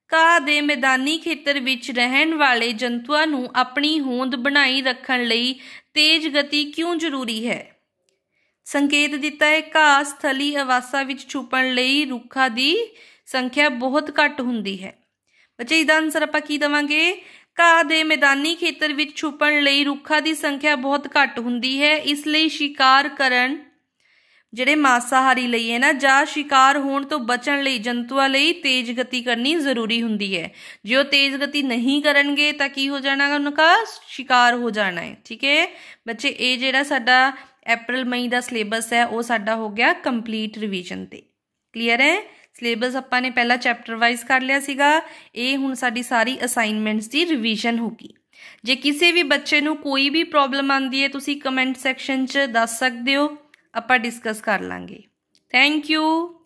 [SPEAKER 1] ਕਾ ਦੇ ਮੈਦਾਨੀ ਖੇਤਰ ਵਿੱਚ ਰਹਿਣ ਵਾਲੇ ਜੰਤੂਆਂ ਨੂੰ ਆਪਣੀ ਹੋਂਦ ਬਣਾਈ ਰੱਖਣ ਲਈ ਤੇਜ਼ ਗਤੀ ਕਿਉਂ ਜ਼ਰੂਰੀ ਹੈ ਸੰਕੇਤ ਦਿੱਤਾ ਹੈ ਕਾ ਸਥਲੀ ਆਵਾਸਾ ਵਿੱਚ ਛੁਪਣ ਲਈ ਰੁੱਖਾਂ ਦੀ ਸੰਖਿਆ ਬਹੁਤ ਘੱਟ ਹੁੰਦੀ ਹੈ ਬੱਚੇ ਇਹਦਾ ਆਨਸਰ ਆਪਾਂ ਕੀ ਦਵਾਂਗੇ ਘਾਹ ਦੇ ਮੈਦਾਨੀ ਖੇਤਰ ਵਿੱਚ ਛੁਪਣ ਲਈ ਰੁੱਖਾਂ ਦੀ ਸੰਖਿਆ ਬਹੁਤ ਘੱਟ ਹੁੰਦੀ ਹੈ ਇਸ ਲਈ ਸ਼ਿਕਾਰ ਕਰਨ ਜਿਹੜੇ ਮਾਸਾਹਾਰੀ ਲਈ ਹੈ ਨਾ ਜਾਂ ਸ਼ਿਕਾਰ ਹੋਣ ਤੋਂ ਬਚਣ ਲਈ ਜੰਤੂਆਂ ਲਈ ਤੇਜ਼ ਗਤੀ ਕਰਨੀ ਜ਼ਰੂਰੀ ਹੁੰਦੀ ਹੈ ਜੇ ਉਹ ਤੇਜ਼ ਗਤੀ ਨਹੀਂ ਕਰਨਗੇ ਤਾਂ ਕੀ ਹੋ ਜਾਣਾਗਾ ਉਹਨਾਂ ਦਾ ਸ਼ਿਕਾਰ ਹੋ ਜਾਣਾ ਹੈ ਠੀਕ ਹੈ ਬੱਚੇ ਇਹ ਜਿਹੜਾ ਸਾਡਾ ਅਪ੍ਰੈਲ ਮਈ ਦਾ ਸਿਲੇਬਸ ਹੈ ਉਹ ਸਾਡਾ ਹੋ ਗਿਆ ਕੰਪਲੀਟ ਰਿਵੀਜ਼ਨ ਤੇ ਕਲੀਅਰ ਹੈ ਸਿਲੇਬਸ ਆਪਾਂ ਨੇ ਪਹਿਲਾ ਚੈਪਟਰ ਵਾਈਜ਼ ਕਰ ਲਿਆ ਸੀਗਾ ਇਹ ਹੁਣ ਸਾਡੀ ਸਾਰੀ ਅਸਾਈਨਮੈਂਟਸ ਦੀ ਰਿਵੀਜ਼ਨ ਹੋਗੀ ਜੇ ਕਿਸੇ ਵੀ ਬੱਚੇ ਨੂੰ ਕੋਈ ਵੀ ਪ੍ਰੋਬਲਮ ਆਂਦੀ ਹੈ ਤੁਸੀਂ ਕਮੈਂਟ ਸੈਕਸ਼ਨ 'ਚ ਦੱਸ ਸਕਦੇ ਹੋ ਆਪਾਂ ਡਿਸਕਸ ਕਰ ਲਾਂਗੇ thank you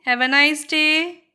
[SPEAKER 1] have a nice day